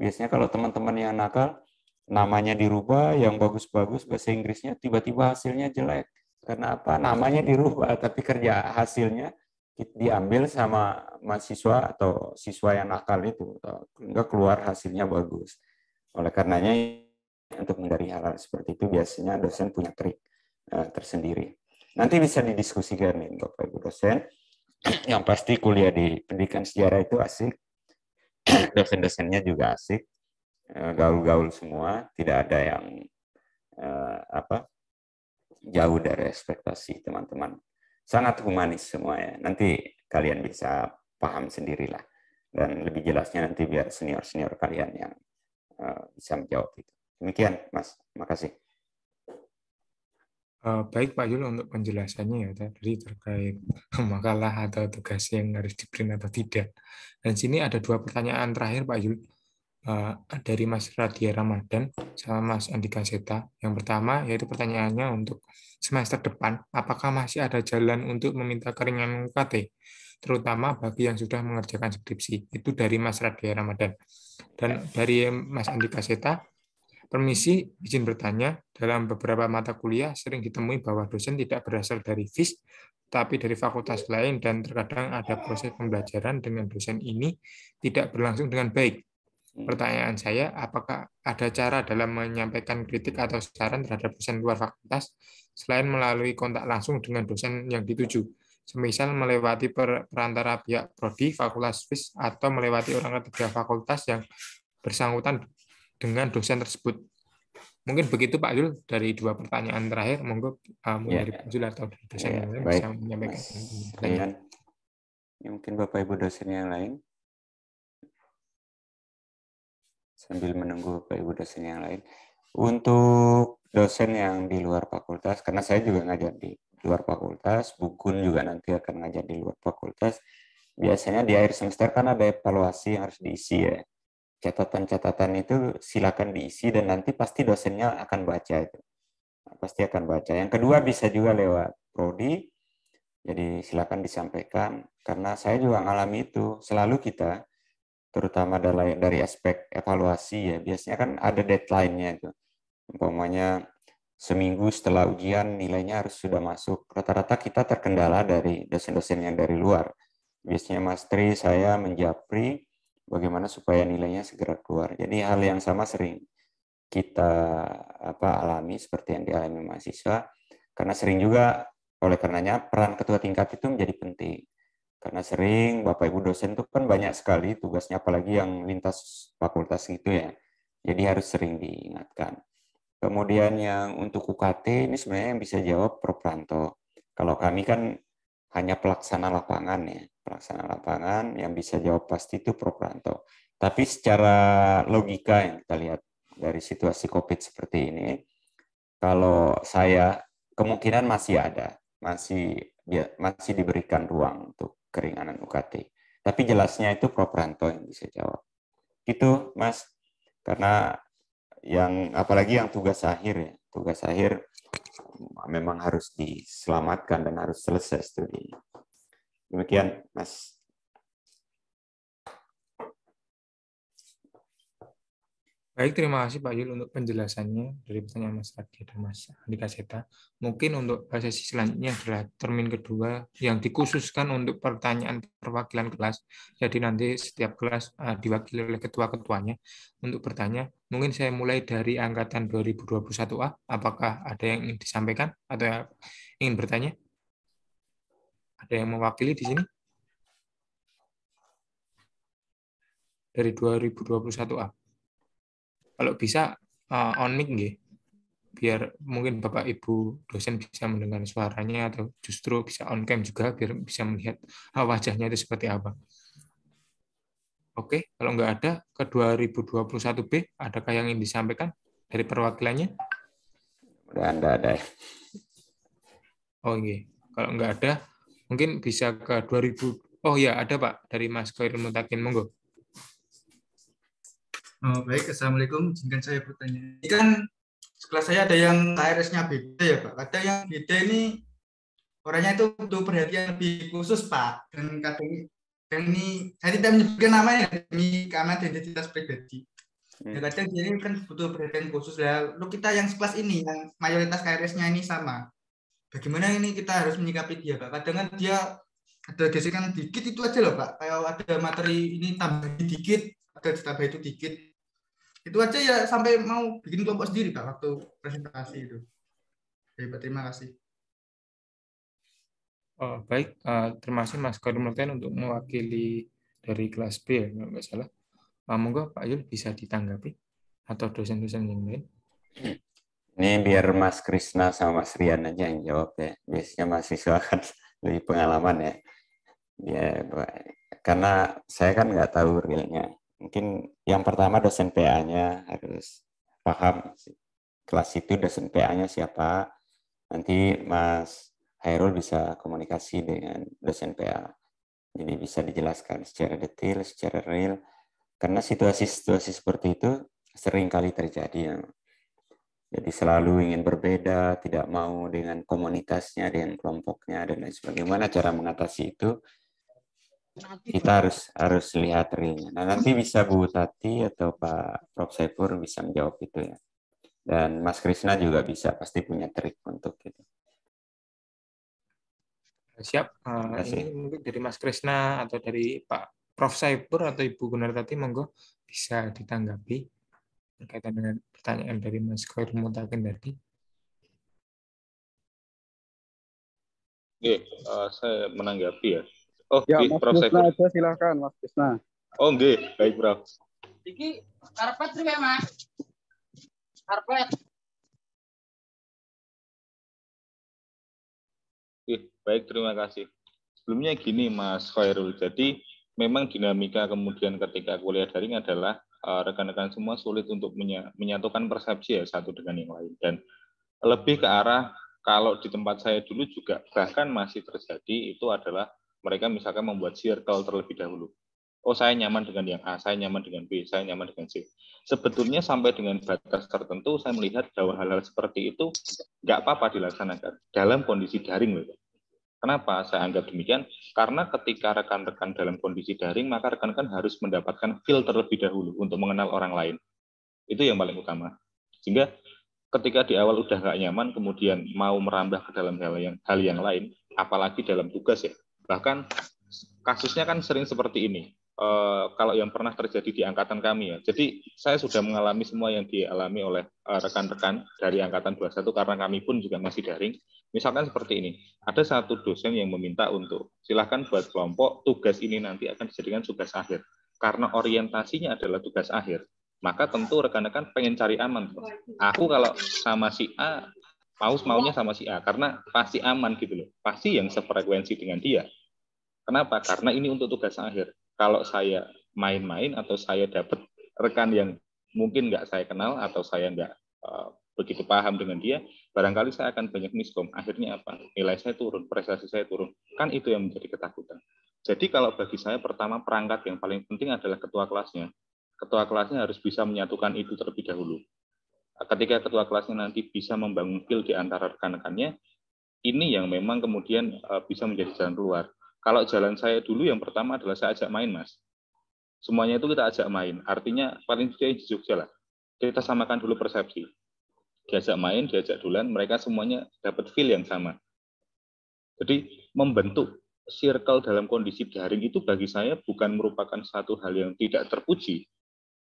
biasanya kalau teman-teman yang nakal, namanya dirubah, yang bagus-bagus bahasa Inggrisnya tiba-tiba hasilnya jelek. Karena apa? Namanya dirubah, tapi kerja hasilnya diambil sama mahasiswa atau siswa yang nakal itu enggak keluar hasilnya bagus. Oleh karenanya untuk menghindari hal-hal seperti itu biasanya dosen punya trik uh, tersendiri. Nanti bisa didiskusikan nih Bapak Ibu dosen. Yang pasti kuliah di pendidikan sejarah itu asik. Dosen-dosennya juga asik. Eh, gaul-gaul semua, tidak ada yang uh, apa jauh dari ekspektasi teman-teman sangat humanis semuanya. Nanti kalian bisa paham sendirilah. Dan lebih jelasnya nanti biar senior-senior kalian yang eh, bisa menjawab itu. Demikian, Mas. Makasih. Uh, eh, baik Pak Yul untuk penjelasannya ya tadi terkait makalah atau tugas yang harus diberi atau tidak. Dan sini ada dua pertanyaan terakhir Pak Yul. Eh, dari Mas Radia Ramadan sama Mas Andika Seta, Yang pertama yaitu pertanyaannya untuk semester depan, apakah masih ada jalan untuk meminta keringan UKT, terutama bagi yang sudah mengerjakan skripsi. Itu dari Mas Radia Ramadan. Dan dari Mas Andika Seta, permisi izin bertanya, dalam beberapa mata kuliah sering ditemui bahwa dosen tidak berasal dari FIS, tapi dari fakultas lain dan terkadang ada proses pembelajaran dengan dosen ini tidak berlangsung dengan baik Hmm. Pertanyaan saya, apakah ada cara dalam menyampaikan kritik atau saran terhadap dosen luar fakultas selain melalui kontak langsung dengan dosen yang dituju? Semisal melewati per perantara pihak prodi, fakultas FIS, atau melewati orang ketiga fakultas yang bersangkutan dengan dosen tersebut. Mungkin begitu Pak Yul dari dua pertanyaan terakhir, monggo uh, ya. dari Pak Yul atau dosen ya, yang lain bisa menyampaikan. ya. Mungkin Bapak Ibu dosen yang lain sambil menunggu Bapak Ibu dosen yang lain. Untuk dosen yang di luar fakultas, karena saya juga ngajar di luar fakultas, Bukun juga nanti akan ngajar di luar fakultas, biasanya di akhir semester kan ada evaluasi yang harus diisi ya. Catatan-catatan itu silakan diisi dan nanti pasti dosennya akan baca itu. Pasti akan baca. Yang kedua bisa juga lewat prodi. Jadi silakan disampaikan karena saya juga ngalami itu. Selalu kita terutama dari, dari aspek evaluasi ya biasanya kan ada deadline-nya itu umpamanya seminggu setelah ujian nilainya harus sudah masuk rata-rata kita terkendala dari dosen-dosen yang dari luar biasanya Mas saya menjapri bagaimana supaya nilainya segera keluar jadi hal yang sama sering kita apa alami seperti yang dialami mahasiswa karena sering juga oleh karenanya peran ketua tingkat itu menjadi penting karena sering Bapak Ibu dosen tuh kan banyak sekali tugasnya apalagi yang lintas fakultas gitu ya. Jadi harus sering diingatkan. Kemudian yang untuk UKT ini sebenarnya yang bisa jawab Prof. Ranto. Kalau kami kan hanya pelaksana lapangan ya. Pelaksana lapangan yang bisa jawab pasti itu Prof. Ranto. Tapi secara logika yang kita lihat dari situasi COVID seperti ini, kalau saya kemungkinan masih ada, masih ya, masih diberikan ruang untuk keringanan UKT. Tapi iya. jelasnya itu Propranto yang bisa jawab. itu, Mas. Karena yang apalagi yang tugas akhir ya, tugas akhir memang harus diselamatkan dan harus selesai studinya. Demikian, Mas Baik, terima kasih Pak Yul untuk penjelasannya dari pertanyaan Mas Adi dan Mas Andika Seta. Mungkin untuk sesi selanjutnya adalah termin kedua yang dikhususkan untuk pertanyaan perwakilan kelas. Jadi nanti setiap kelas eh, diwakili oleh ketua-ketuanya untuk bertanya. Mungkin saya mulai dari angkatan 2021A. Apakah ada yang ingin disampaikan atau yang ingin bertanya? Ada yang mewakili di sini? Dari 2021A kalau bisa uh, on mic nggih biar mungkin Bapak Ibu dosen bisa mendengar suaranya atau justru bisa on cam juga biar bisa melihat uh, wajahnya itu seperti apa. Oke, kalau nggak ada ke 2021B, adakah yang ingin disampaikan dari perwakilannya? Nggak ada, Oh iya, kalau nggak ada, mungkin bisa ke 2000. Oh ya, ada Pak dari Mas Koirul Mutakin, monggo. Oh, baik, Assalamualaikum. jangan saya bertanya. Ini kan sekolah saya ada yang KRS-nya beda ya Pak. ada yang beda ini orangnya itu butuh perhatian lebih khusus Pak. Dan kadang, kadang ini saya tidak menyebutkan namanya ini karena identitas pribadi. Hmm. Ya, kadang ini kan butuh perhatian khusus lah. Lalu kita yang sekelas ini, yang mayoritas KRS-nya ini sama. Bagaimana ini kita harus menyikapi dia Pak? Kadang kan dia ada gesekan dikit itu aja loh Pak. kalau ada materi ini tambah dikit, ada ditambah itu dikit itu aja ya sampai mau bikin kelompok sendiri pak waktu presentasi itu hebat terima kasih oh, baik uh, terima kasih mas Karimulten untuk mewakili dari kelas B ya kalau nggak salah uh, monggo Pak Yul bisa ditanggapi atau dosen-dosen yang lain ini biar Mas Krisna sama Mas Rian aja yang jawab ya biasanya mahasiswa kan lebih pengalaman ya ya karena saya kan nggak tahu realnya mungkin yang pertama dosen PA-nya harus paham kelas itu dosen PA-nya siapa. Nanti Mas Hairul bisa komunikasi dengan dosen PA. Jadi bisa dijelaskan secara detail, secara real. Karena situasi-situasi seperti itu sering kali terjadi. Ya. Jadi selalu ingin berbeda, tidak mau dengan komunitasnya, dengan kelompoknya, dan lain sebagainya. cara mengatasi itu? kita harus harus lihat realnya. Nah nanti bisa Bu Tati atau Pak Prof Saipur bisa menjawab itu ya. Dan Mas Krisna juga bisa pasti punya trik untuk itu. Siap. Uh, ini mungkin dari Mas Krisna atau dari Pak Prof Saipur atau Ibu Gunar Tati monggo bisa ditanggapi berkaitan dengan pertanyaan dari Mas Khairul Mutakin tadi. Oke, uh, saya menanggapi ya. Oh, ya, Mas Prof. Krisna aja silakan, Mas Krisna. Oh, nggih, baik, Prof. Iki karpet sih, Mas. Karpet. baik, terima kasih. Sebelumnya gini, Mas Khairul. Jadi, memang dinamika kemudian ketika kuliah daring adalah eh, rekan-rekan uh, semua sulit untuk menyatukan persepsi ya satu dengan yang lain. Dan lebih ke arah kalau di tempat saya dulu juga bahkan masih terjadi itu adalah mereka misalkan membuat circle terlebih dahulu. Oh, saya nyaman dengan yang A, saya nyaman dengan B, saya nyaman dengan C. Sebetulnya sampai dengan batas tertentu, saya melihat bahwa hal-hal seperti itu nggak apa-apa dilaksanakan dalam kondisi daring. Kenapa saya anggap demikian? Karena ketika rekan-rekan dalam kondisi daring, maka rekan-rekan harus mendapatkan filter terlebih dahulu untuk mengenal orang lain. Itu yang paling utama. Sehingga ketika di awal udah nggak nyaman, kemudian mau merambah ke dalam hal yang, hal yang lain, apalagi dalam tugas ya, Bahkan kasusnya kan sering seperti ini. Uh, kalau yang pernah terjadi di angkatan kami ya. Jadi saya sudah mengalami semua yang dialami oleh eh, rekan-rekan dari angkatan 21 karena kami pun juga masih daring. Misalkan seperti ini, ada satu dosen yang meminta untuk silahkan buat kelompok tugas ini nanti akan dijadikan tugas akhir. Karena orientasinya adalah tugas akhir, maka tentu rekan-rekan pengen cari aman. tuh Aku kalau sama si A, paus maunya sama si A, karena pasti aman gitu loh. Pasti yang sefrekuensi dengan dia Kenapa? Karena ini untuk tugas akhir. Kalau saya main-main atau saya dapat rekan yang mungkin nggak saya kenal atau saya nggak uh, begitu paham dengan dia, barangkali saya akan banyak miskom. Akhirnya apa? Nilai saya turun, prestasi saya turun. Kan itu yang menjadi ketakutan. Jadi kalau bagi saya pertama perangkat yang paling penting adalah ketua kelasnya. Ketua kelasnya harus bisa menyatukan itu terlebih dahulu. Ketika ketua kelasnya nanti bisa membangun feel di antara rekan-rekannya, ini yang memang kemudian eh, bisa menjadi jalan keluar. Kalau jalan saya dulu yang pertama adalah saya ajak main, Mas. Semuanya itu kita ajak main. Artinya paling tidak di Jogja lah. Kita samakan dulu persepsi. Diajak main, diajak duluan. mereka semuanya dapat feel yang sama. Jadi membentuk circle dalam kondisi daring itu bagi saya bukan merupakan satu hal yang tidak terpuji.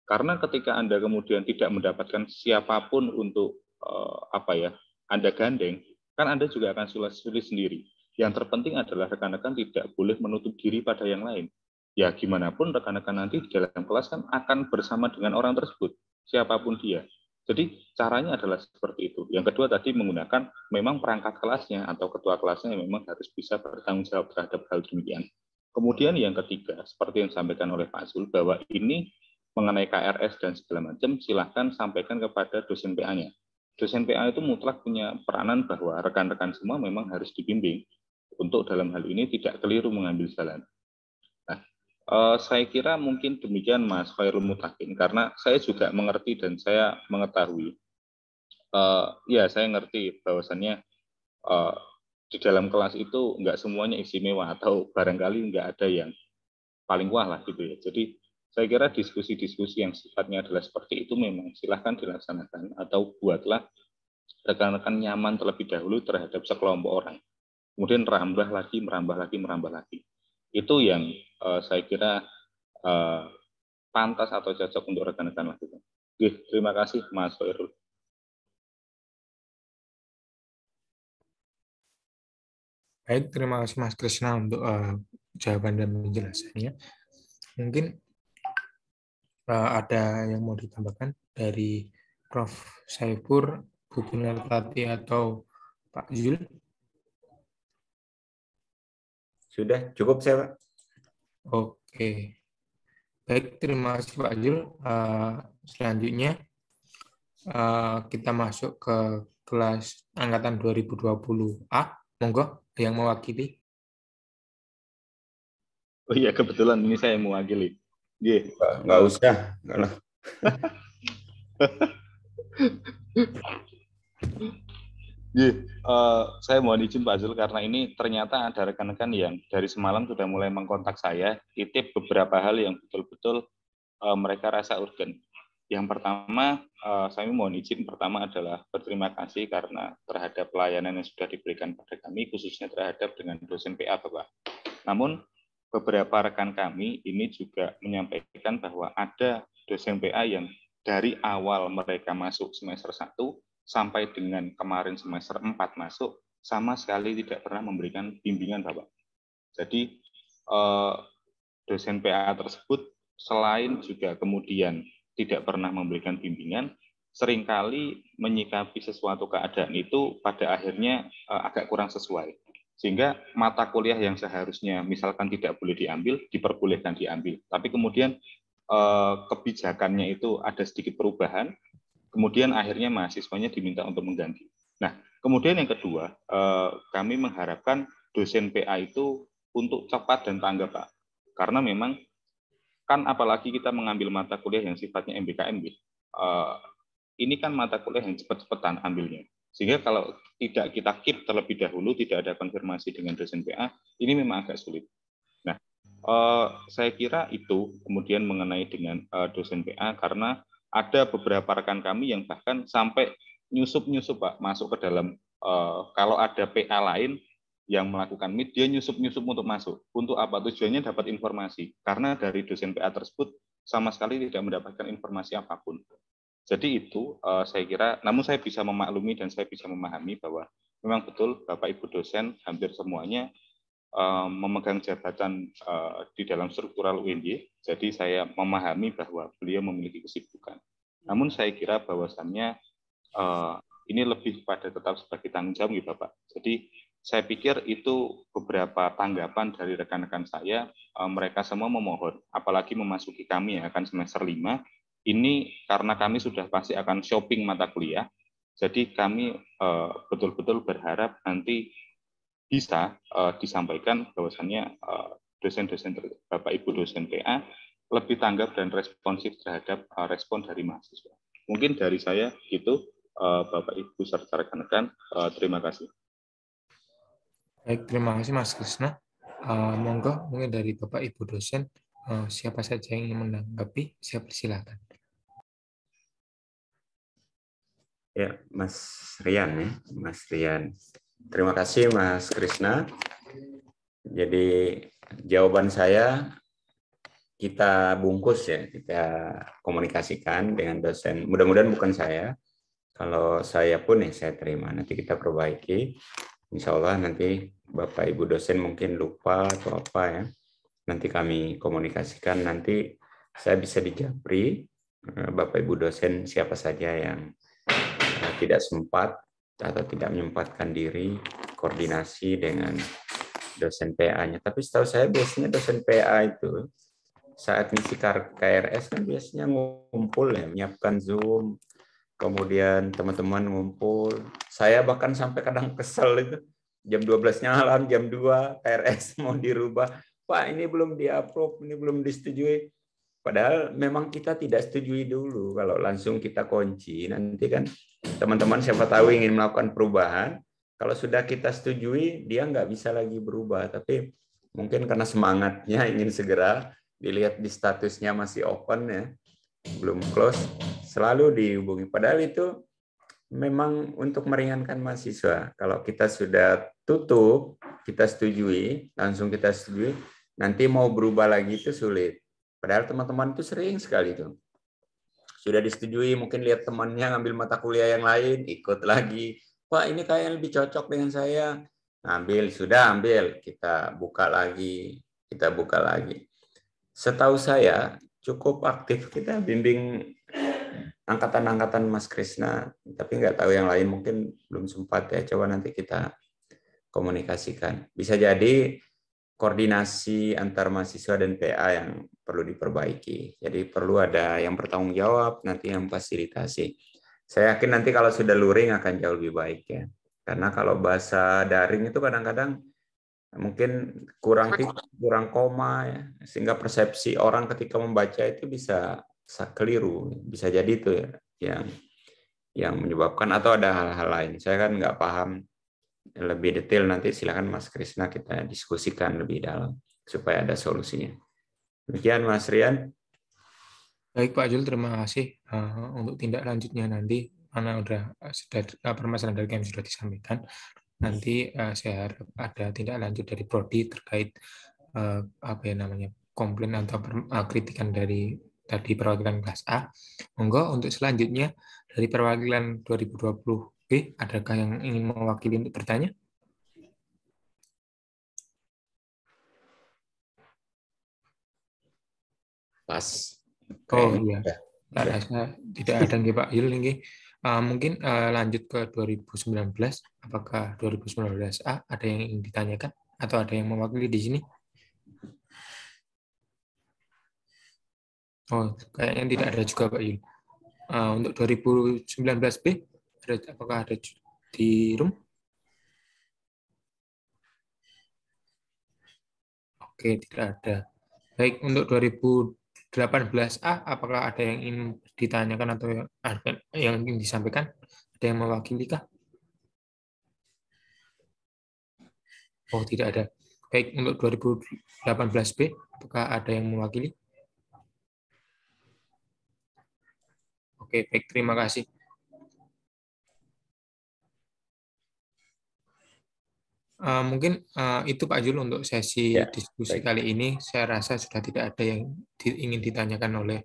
Karena ketika Anda kemudian tidak mendapatkan siapapun untuk eh, apa ya, Anda gandeng, kan Anda juga akan sulit sendiri. Yang terpenting adalah rekan-rekan tidak boleh menutup diri pada yang lain. Ya gimana pun rekan-rekan nanti di dalam kelas kan akan bersama dengan orang tersebut, siapapun dia. Jadi caranya adalah seperti itu. Yang kedua tadi menggunakan memang perangkat kelasnya atau ketua kelasnya yang memang harus bisa bertanggung jawab terhadap hal demikian. Kemudian yang ketiga, seperti yang disampaikan oleh Pak Zul, bahwa ini mengenai KRS dan segala macam, silahkan sampaikan kepada dosen PA-nya. Dosen PA itu mutlak punya peranan bahwa rekan-rekan semua memang harus dibimbing untuk dalam hal ini tidak keliru mengambil jalan. Nah, eh, saya kira mungkin demikian Mas Khairul Mutakin, karena saya juga mengerti dan saya mengetahui. Eh, ya, saya ngerti bahwasannya eh, di dalam kelas itu nggak semuanya istimewa atau barangkali nggak ada yang paling wah lah gitu ya. Jadi saya kira diskusi-diskusi yang sifatnya adalah seperti itu memang silahkan dilaksanakan atau buatlah rekan-rekan nyaman terlebih dahulu terhadap sekelompok orang kemudian merambah lagi, merambah lagi, merambah lagi. Itu yang uh, saya kira uh, pantas atau cocok untuk rekan-rekan lakukan. Oke, terima kasih Mas Soeru. Baik, terima kasih Mas Krishna untuk uh, jawaban dan penjelasannya. Mungkin uh, ada yang mau ditambahkan dari Prof. Saipur, Bu Kunal atau Pak Jul? Sudah cukup saya Pak. Oke. Baik, terima kasih Pak Jul. Uh, selanjutnya uh, kita masuk ke kelas angkatan 2020A. Monggo yang mewakili. Oh iya, kebetulan ini saya mewakili. Iya. Nggak usah. Nggak lah. Yeah, eh, uh, saya mohon izin Pak Zul karena ini ternyata ada rekan-rekan yang dari semalam sudah mulai mengkontak saya, titip beberapa hal yang betul-betul uh, mereka rasa urgen. Yang pertama, uh, saya mohon izin pertama adalah berterima kasih karena terhadap pelayanan yang sudah diberikan pada kami, khususnya terhadap dengan dosen PA, Bapak. Namun, beberapa rekan kami ini juga menyampaikan bahwa ada dosen PA yang dari awal mereka masuk semester 1 sampai dengan kemarin semester 4 masuk sama sekali tidak pernah memberikan bimbingan Bapak. Jadi eh, dosen PA tersebut selain juga kemudian tidak pernah memberikan bimbingan, seringkali menyikapi sesuatu keadaan itu pada akhirnya eh, agak kurang sesuai. Sehingga mata kuliah yang seharusnya misalkan tidak boleh diambil, diperbolehkan diambil. Tapi kemudian eh, kebijakannya itu ada sedikit perubahan, kemudian akhirnya mahasiswanya diminta untuk mengganti. Nah, kemudian yang kedua, eh, kami mengharapkan dosen PA itu untuk cepat dan tanggap, Pak. Karena memang kan apalagi kita mengambil mata kuliah yang sifatnya MBKMB. Ya, eh, ini kan mata kuliah yang cepat-cepatan ambilnya. Sehingga kalau tidak kita keep terlebih dahulu, tidak ada konfirmasi dengan dosen PA, ini memang agak sulit. Nah, eh, saya kira itu kemudian mengenai dengan dosen PA karena ada beberapa rekan kami yang bahkan sampai nyusup-nyusup Pak masuk ke dalam uh, kalau ada PA lain yang melakukan meet dia nyusup-nyusup untuk masuk. Untuk apa? Tujuannya dapat informasi. Karena dari dosen PA tersebut sama sekali tidak mendapatkan informasi apapun. Jadi itu uh, saya kira namun saya bisa memaklumi dan saya bisa memahami bahwa memang betul Bapak Ibu dosen hampir semuanya Eh, memegang jabatan eh, di dalam struktural UNJ, jadi saya memahami bahwa beliau memiliki kesibukan. Namun saya kira bahwasannya eh, ini lebih pada tetap sebagai tanggung jawab ya gitu, Bapak. Jadi saya pikir itu beberapa tanggapan dari rekan-rekan saya, mereka semua memohon, apalagi memasuki kami yang akan semester 5, ini karena kami sudah pasti akan shopping mata kuliah, jadi kami betul-betul berharap nanti bisa uh, disampaikan bahwasannya eh, dosen-dosen uh, Bapak Ibu dosen PA lebih tanggap dan responsif terhadap uh, respon dari mahasiswa. Mungkin dari saya itu uh, Bapak Ibu serta rekan-rekan uh, terima kasih. Baik, terima kasih Mas Krisna. Uh, monggo mungkin dari Bapak Ibu dosen uh, siapa saja yang ingin menanggapi saya persilahkan. Ya, Mas Rian ya, Mas Rian. Terima kasih Mas Krishna. Jadi jawaban saya kita bungkus ya, kita komunikasikan dengan dosen. Mudah-mudahan bukan saya. Kalau saya pun ya saya terima, nanti kita perbaiki. Insya Allah nanti Bapak Ibu dosen mungkin lupa atau apa ya. Nanti kami komunikasikan, nanti saya bisa dijapri eh, Bapak Ibu dosen siapa saja yang eh, tidak sempat atau tidak menyempatkan diri koordinasi dengan dosen PA-nya. Tapi setahu saya biasanya dosen PA itu saat misi KRS kan biasanya ngumpul ya, menyiapkan Zoom, kemudian teman-teman ngumpul. Saya bahkan sampai kadang kesel itu jam 12 malam, jam 2 KRS mau dirubah. Pak, ini belum diaprove, ini belum disetujui. Padahal memang kita tidak setujui dulu kalau langsung kita kunci. Nanti kan teman-teman siapa tahu ingin melakukan perubahan, kalau sudah kita setujui, dia nggak bisa lagi berubah. Tapi mungkin karena semangatnya ingin segera, dilihat di statusnya masih open ya, belum close, selalu dihubungi. Padahal itu memang untuk meringankan mahasiswa. Kalau kita sudah tutup, kita setujui, langsung kita setujui, nanti mau berubah lagi itu sulit Padahal teman-teman itu sering sekali itu. Sudah disetujui, mungkin lihat temannya ngambil mata kuliah yang lain, ikut lagi. pak ini kayaknya lebih cocok dengan saya. Ambil, sudah ambil. Kita buka lagi, kita buka lagi. Setahu saya, cukup aktif kita bimbing angkatan-angkatan Mas Krisna. Tapi nggak tahu yang lain, mungkin belum sempat ya. Coba nanti kita komunikasikan. Bisa jadi koordinasi antar mahasiswa dan PA yang perlu diperbaiki. Jadi perlu ada yang bertanggung jawab, nanti yang fasilitasi. Saya yakin nanti kalau sudah luring akan jauh lebih baik ya. Karena kalau bahasa daring itu kadang-kadang mungkin kurang kurang koma ya. sehingga persepsi orang ketika membaca itu bisa, bisa keliru, bisa jadi itu ya yang yang menyebabkan atau ada hal-hal lain. Saya kan nggak paham lebih detail nanti silakan Mas Krisna kita diskusikan lebih dalam supaya ada solusinya. Demikian Mas Rian. Baik Pak Jul, terima kasih eh, untuk tindak lanjutnya nanti karena sudah sudah eh, permasalahan dari kami sudah disampaikan. Nanti eh, saya harap ada tindak lanjut dari prodi terkait apa yang namanya komplain atau kritikan dari tadi perwakilan kelas A. Monggo untuk selanjutnya dari perwakilan 2020 Oke, adakah yang ingin mewakili untuk bertanya? Pas. Oh eh, iya. Tidak ada, tidak ada nih Pak Yul nih. Uh, mungkin uh, lanjut ke 2019. Apakah 2019A ada yang ingin ditanyakan atau ada yang mewakili di sini? Oh, kayaknya tidak ada juga Pak Yul. Uh, untuk 2019B apakah ada di room? Oke, tidak ada. Baik, untuk 2018A, apakah ada yang ingin ditanyakan atau yang, yang ingin disampaikan? Ada yang mewakili kah? Oh, tidak ada. Baik, untuk 2018B, apakah ada yang mewakili? Oke, baik. Terima kasih. Eh, mungkin uh, itu Pak Jul untuk sesi ya, diskusi baik. kali ini. Saya rasa sudah tidak ada yang di, ingin ditanyakan oleh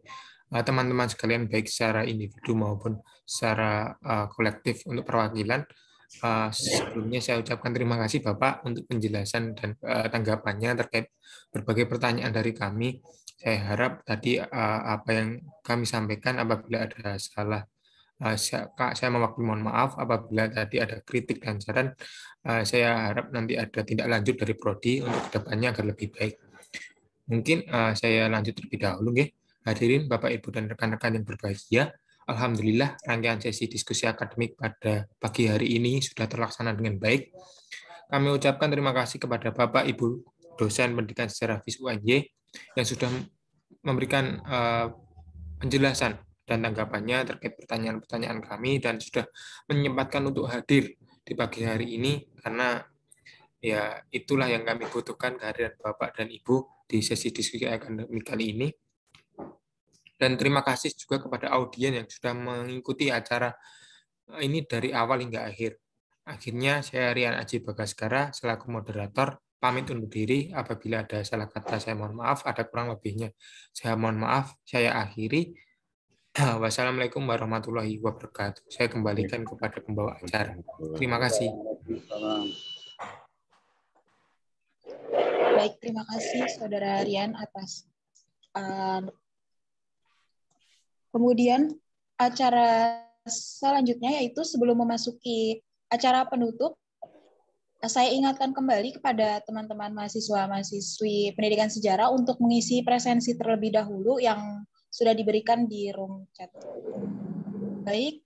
eh, teman-teman uh, sekalian baik secara individu maupun secara uh, kolektif untuk perwakilan. Uh, sebelumnya saya ucapkan terima kasih Bapak untuk penjelasan dan uh, tanggapannya terkait berbagai pertanyaan dari kami. Saya harap tadi uh, apa yang kami sampaikan apabila ada salah Eh, saya, Kak, saya mewakili mohon maaf apabila tadi ada kritik dan saran. Eh, saya harap nanti ada tindak lanjut dari Prodi untuk kedepannya agar lebih baik. Mungkin eh, saya lanjut terlebih dahulu. ya, Hadirin Bapak, Ibu, dan rekan-rekan yang berbahagia, Alhamdulillah rangkaian sesi diskusi akademik pada pagi hari ini sudah terlaksana dengan baik. Kami ucapkan terima kasih kepada Bapak, Ibu, dosen pendidikan secara FIS yang sudah memberikan penjelasan dan tanggapannya terkait pertanyaan-pertanyaan kami dan sudah menyempatkan untuk hadir di pagi hari ini karena ya itulah yang kami butuhkan kehadiran Bapak dan Ibu di sesi diskusi akademik kali ini. Dan terima kasih juga kepada audiens yang sudah mengikuti acara eh, ini dari awal hingga akhir. Akhirnya saya Rian Aji Bagaskara selaku moderator pamit undur diri apabila ada salah kata saya mohon maaf, ada kurang lebihnya. Saya mohon maaf, saya akhiri. Wassalamualaikum warahmatullahi wabarakatuh. Saya kembalikan kepada pembawa acara. Terima kasih. Baik, terima kasih Saudara Rian atas um, kemudian acara selanjutnya yaitu sebelum memasuki acara penutup saya ingatkan kembali kepada teman-teman mahasiswa-mahasiswi pendidikan sejarah untuk mengisi presensi terlebih dahulu yang sudah diberikan di room chat. Baik,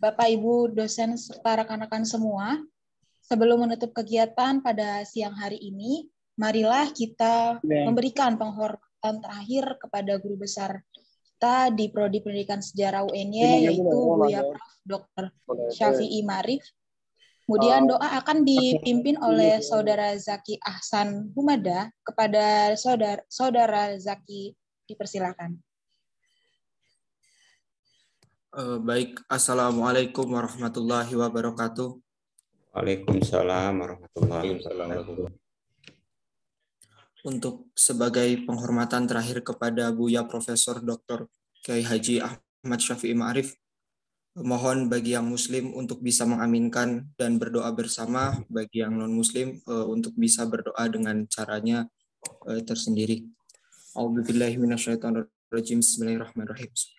Bapak Ibu dosen serta rekan-rekan semua, sebelum menutup kegiatan pada siang hari ini, marilah kita ya. memberikan penghormatan terakhir kepada guru besar kita di Prodi Pendidikan Sejarah UNY yaitu Buya Prof. Dr. Syafi'i Marif. Kemudian oh. doa akan dipimpin oleh Saudara Zaki Ahsan Humada kepada Saudara Saudara Zaki dipersilakan. Eh, baik, Assalamualaikum warahmatullahi wabarakatuh. Waalaikumsalam warahmatullahi wabarakatuh. Untuk sebagai penghormatan terakhir kepada Buya Profesor Dr. Kiai Haji Ahmad Syafi'i Ma'arif, mohon bagi yang muslim untuk bisa mengaminkan dan berdoa bersama, bagi yang non-muslim eh, untuk bisa berdoa dengan caranya eh, tersendiri. A'udzubillahi Bismillahirrahmanirrahim.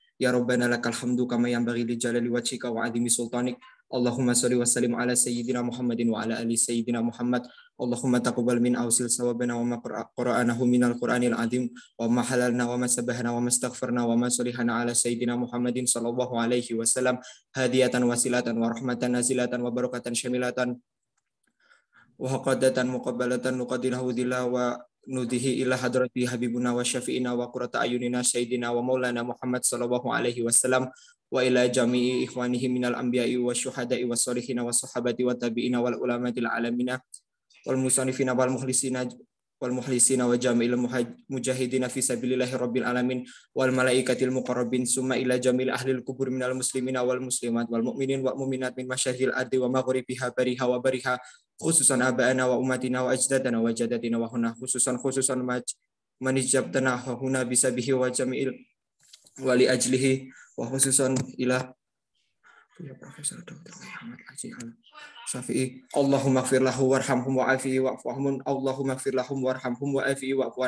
يا ربنا لك الحمد كما ينبغي لجلال وجهك وعظيم سلطانك اللهم صل وسلم على سيدنا محمد وعلى ال سيدنا محمد اللهم تقبل من اوصل ثوابنا وما قرانه من القران العظيم وما حللنا وما سبحنا وما استغفرنا وما صلحنا على سيدنا محمد صلى الله عليه وسلم هادية وسيلة ورحمة نازلة وبركة شاملة وحقدة مقبلة نقدره ذلا نوده إلى حضرة حبيبنا وشفينا وقرة أعيننا سيدنا ومولانا محمد صلى الله عليه وسلم وإلى جميع إخوانه من الأنبياء والشهداء والصالحين والصحابة والتابعين والعلماء العالمين والمصنفين والمخلصين wal muhlisina wa jamil mujahidina fi sabilillahi rabbil alamin wal malaikatil muqarrabin summa ila jamil al kubur minal muslimina wal muslimat wal mu'minin wa mu'minat min masyarihil ardi wa maghribiha bariha wa bariha khususan aba'ana wa umatina wa ajdadana wa jadatina wa huna khususan khususan maj manijabtana huna bisabihi wa jamil wali ajlihi wa khususan ila ya Profesor Dr. Muhammad Aji Syafi'i Allahumma gfir lahu warhamhum wa afihi wa'fu Allahumma gfir lahum warhamhum wa afihi wa'fu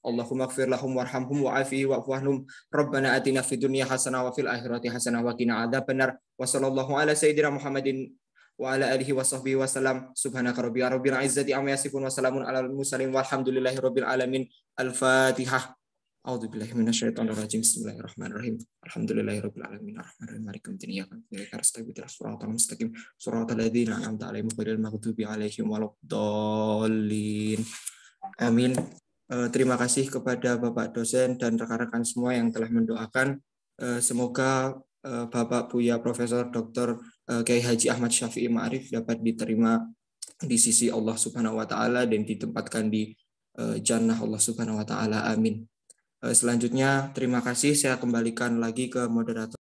Allahumma gfir lahum warhamhum wa afihi Rabbana atina fid dunya hasanah wa fil akhirati hasanah wa qina benar. wa sallallahu ala sayyidina Muhammadin wa ala alihi wa sahbihi wa salam subhanaka rabbika ya rabbil izzati amma yasifun wa salamun alal mursalin walhamdulillahi rabbil alamin al-fatihah A'udzu billahi minasyaitonir Amin. Eh, terima kasih kepada Bapak dosen dan rekan-rekan semua yang telah mendoakan. Eh, semoga eh, Bapak Buya Profesor Dr. Kiai Haji Ahmad Syafi'i Ma'arif dapat diterima di sisi Allah Subhanahu wa taala dan ditempatkan di jannah Allah Subhanahu wa taala. Amin. Eh, selanjutnya, terima kasih. Saya kembalikan lagi ke moderator.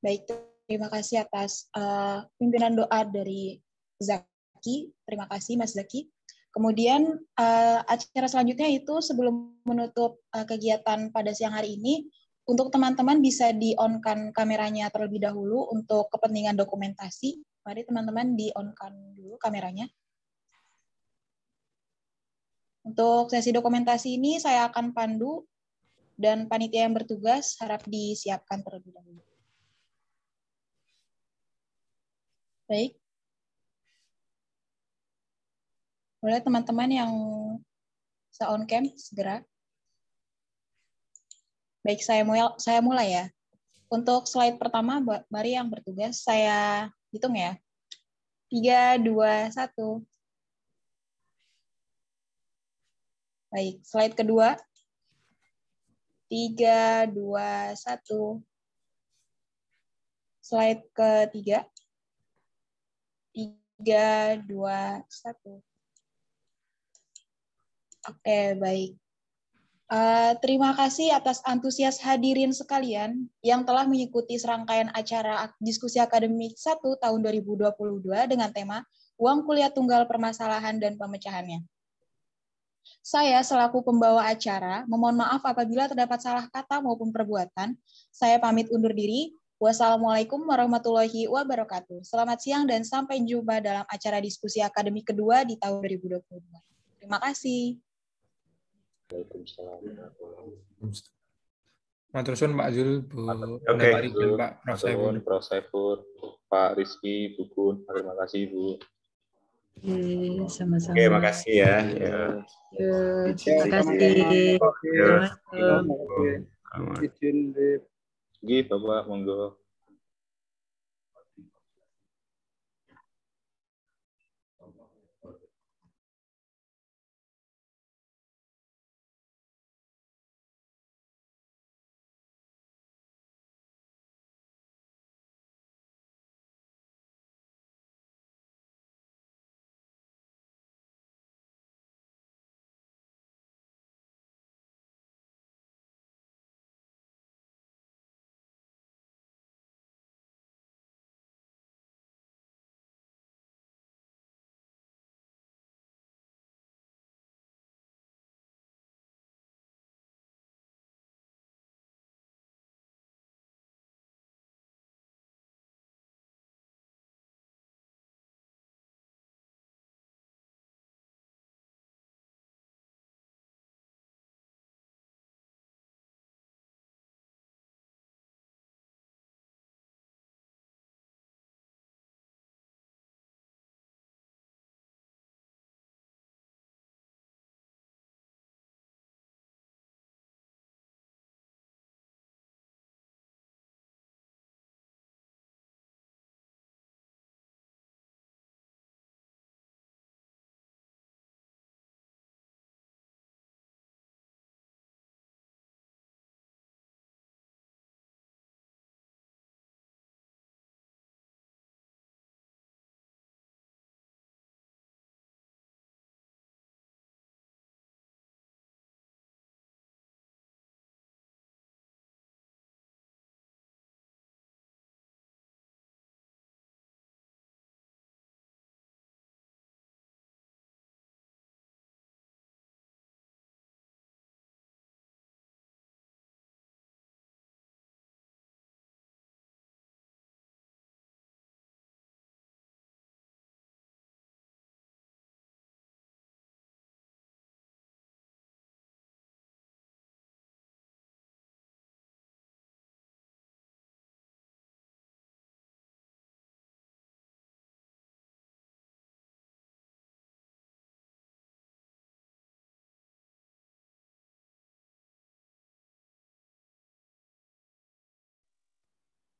Baik, terima kasih atas uh, pimpinan doa dari Zaki. Terima kasih, Mas Zaki. Kemudian uh, acara selanjutnya itu sebelum menutup uh, kegiatan pada siang hari ini, untuk teman-teman bisa di-on-kan kameranya terlebih dahulu untuk kepentingan dokumentasi. Mari teman-teman di-on-kan dulu kameranya. Untuk sesi dokumentasi ini saya akan pandu dan panitia yang bertugas harap disiapkan terlebih dahulu. Baik. Boleh teman-teman yang se-on cam segera. Baik, saya mulai, saya mulai ya. Untuk slide pertama, mari yang bertugas, saya hitung ya. 3, 2, 1. Baik, slide kedua. Tiga, dua, satu. Slide ketiga. Tiga, dua, satu. Oke, baik. Uh, terima kasih atas antusias hadirin sekalian yang telah mengikuti serangkaian acara diskusi akademik 1 tahun 2022 dengan tema Uang Kuliah Tunggal Permasalahan dan Pemecahannya. Saya selaku pembawa acara memohon maaf apabila terdapat salah kata maupun perbuatan. Saya pamit undur diri. Wassalamualaikum warahmatullahi wabarakatuh. Selamat siang dan sampai jumpa dalam acara diskusi akademi kedua di tahun 2022. Terima kasih. Waalaikumsalam. Pak Zul, Bu okay. Pak Prof. Pak Rizky, Bu Kun. Terima kasih, Bu. Oke, sama-sama. Oke, makasih ya. ya. ya terima kasih. terima kasih. Terima kasih. kasih. Terima kasih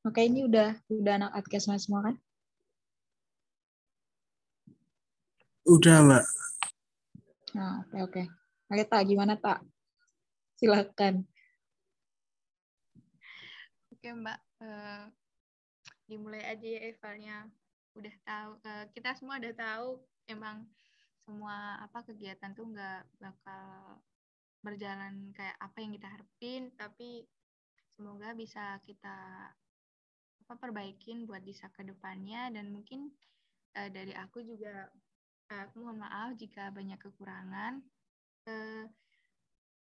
Oke, ini udah udah anak mas semua kan? Udah, Mbak. Nah, oke oke. Oke, Tak, gimana, Tak? Silakan. Oke, Mbak. Uh, dimulai aja ya evalnya. Udah tahu uh, kita semua udah tahu emang semua apa kegiatan tuh nggak bakal berjalan kayak apa yang kita harapin, tapi semoga bisa kita apa perbaikin buat Disa ke depannya dan mungkin uh, dari aku juga eh, aku mohon maaf jika banyak kekurangan uh,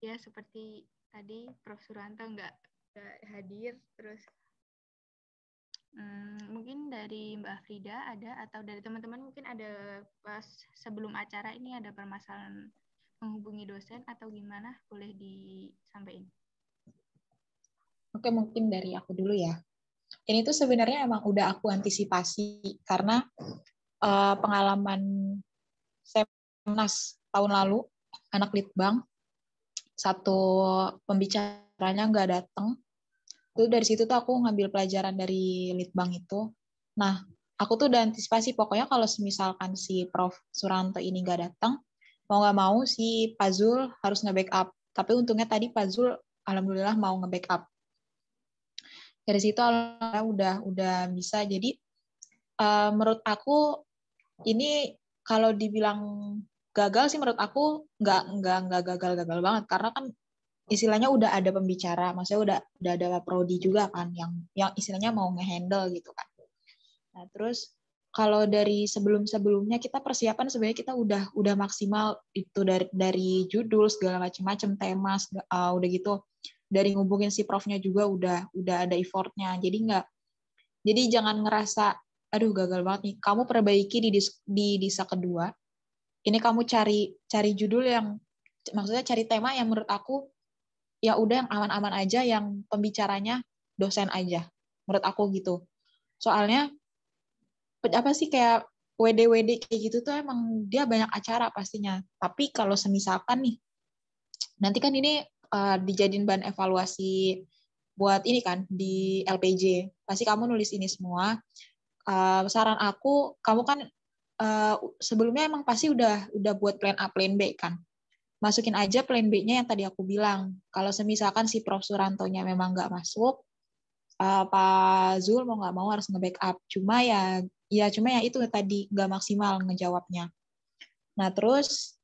ya seperti tadi Prof Suranto nggak nggak hadir terus hmm, mungkin dari Mbak Frida ada atau dari teman-teman mungkin ada pas sebelum acara ini ada permasalahan menghubungi dosen atau gimana boleh disampaikan Oke mungkin dari aku dulu ya ini tuh sebenarnya emang udah aku antisipasi karena uh, pengalaman Semnas tahun lalu anak litbang satu pembicaranya nggak datang itu dari situ tuh aku ngambil pelajaran dari litbang itu nah aku tuh udah antisipasi pokoknya kalau misalkan si Prof Suranto ini nggak datang mau nggak mau si Pazul harus nge-backup tapi untungnya tadi Pazul alhamdulillah mau nge-backup dari situ alhamdulillah udah udah bisa jadi uh, menurut aku ini kalau dibilang gagal sih menurut aku nggak nggak nggak gagal gagal banget karena kan istilahnya udah ada pembicara maksudnya udah udah ada prodi juga kan yang yang istilahnya mau ngehandle gitu kan nah terus kalau dari sebelum sebelumnya kita persiapan sebenarnya kita udah udah maksimal itu dari dari judul segala macam-macam tema uh, udah gitu dari ngubungin si profnya juga udah udah ada effortnya jadi hmm. nggak jadi jangan ngerasa aduh gagal banget nih kamu perbaiki di di desa kedua ini kamu cari cari judul yang maksudnya cari tema yang menurut aku ya udah yang aman-aman aja yang pembicaranya dosen aja menurut aku gitu soalnya apa sih kayak WD-WD kayak gitu tuh emang dia banyak acara pastinya. Tapi kalau semisalkan nih, nanti kan ini uh, dijadiin bahan evaluasi buat ini kan di LPJ. Pasti kamu nulis ini semua. Uh, saran aku, kamu kan uh, sebelumnya emang pasti udah udah buat plan A, plan B kan. Masukin aja plan B-nya yang tadi aku bilang. Kalau semisalkan si Prof Surantonya memang nggak masuk, uh, Pak Zul mau nggak mau harus nge-backup. Cuma ya, ya cuma ya itu tadi nggak maksimal ngejawabnya. Nah terus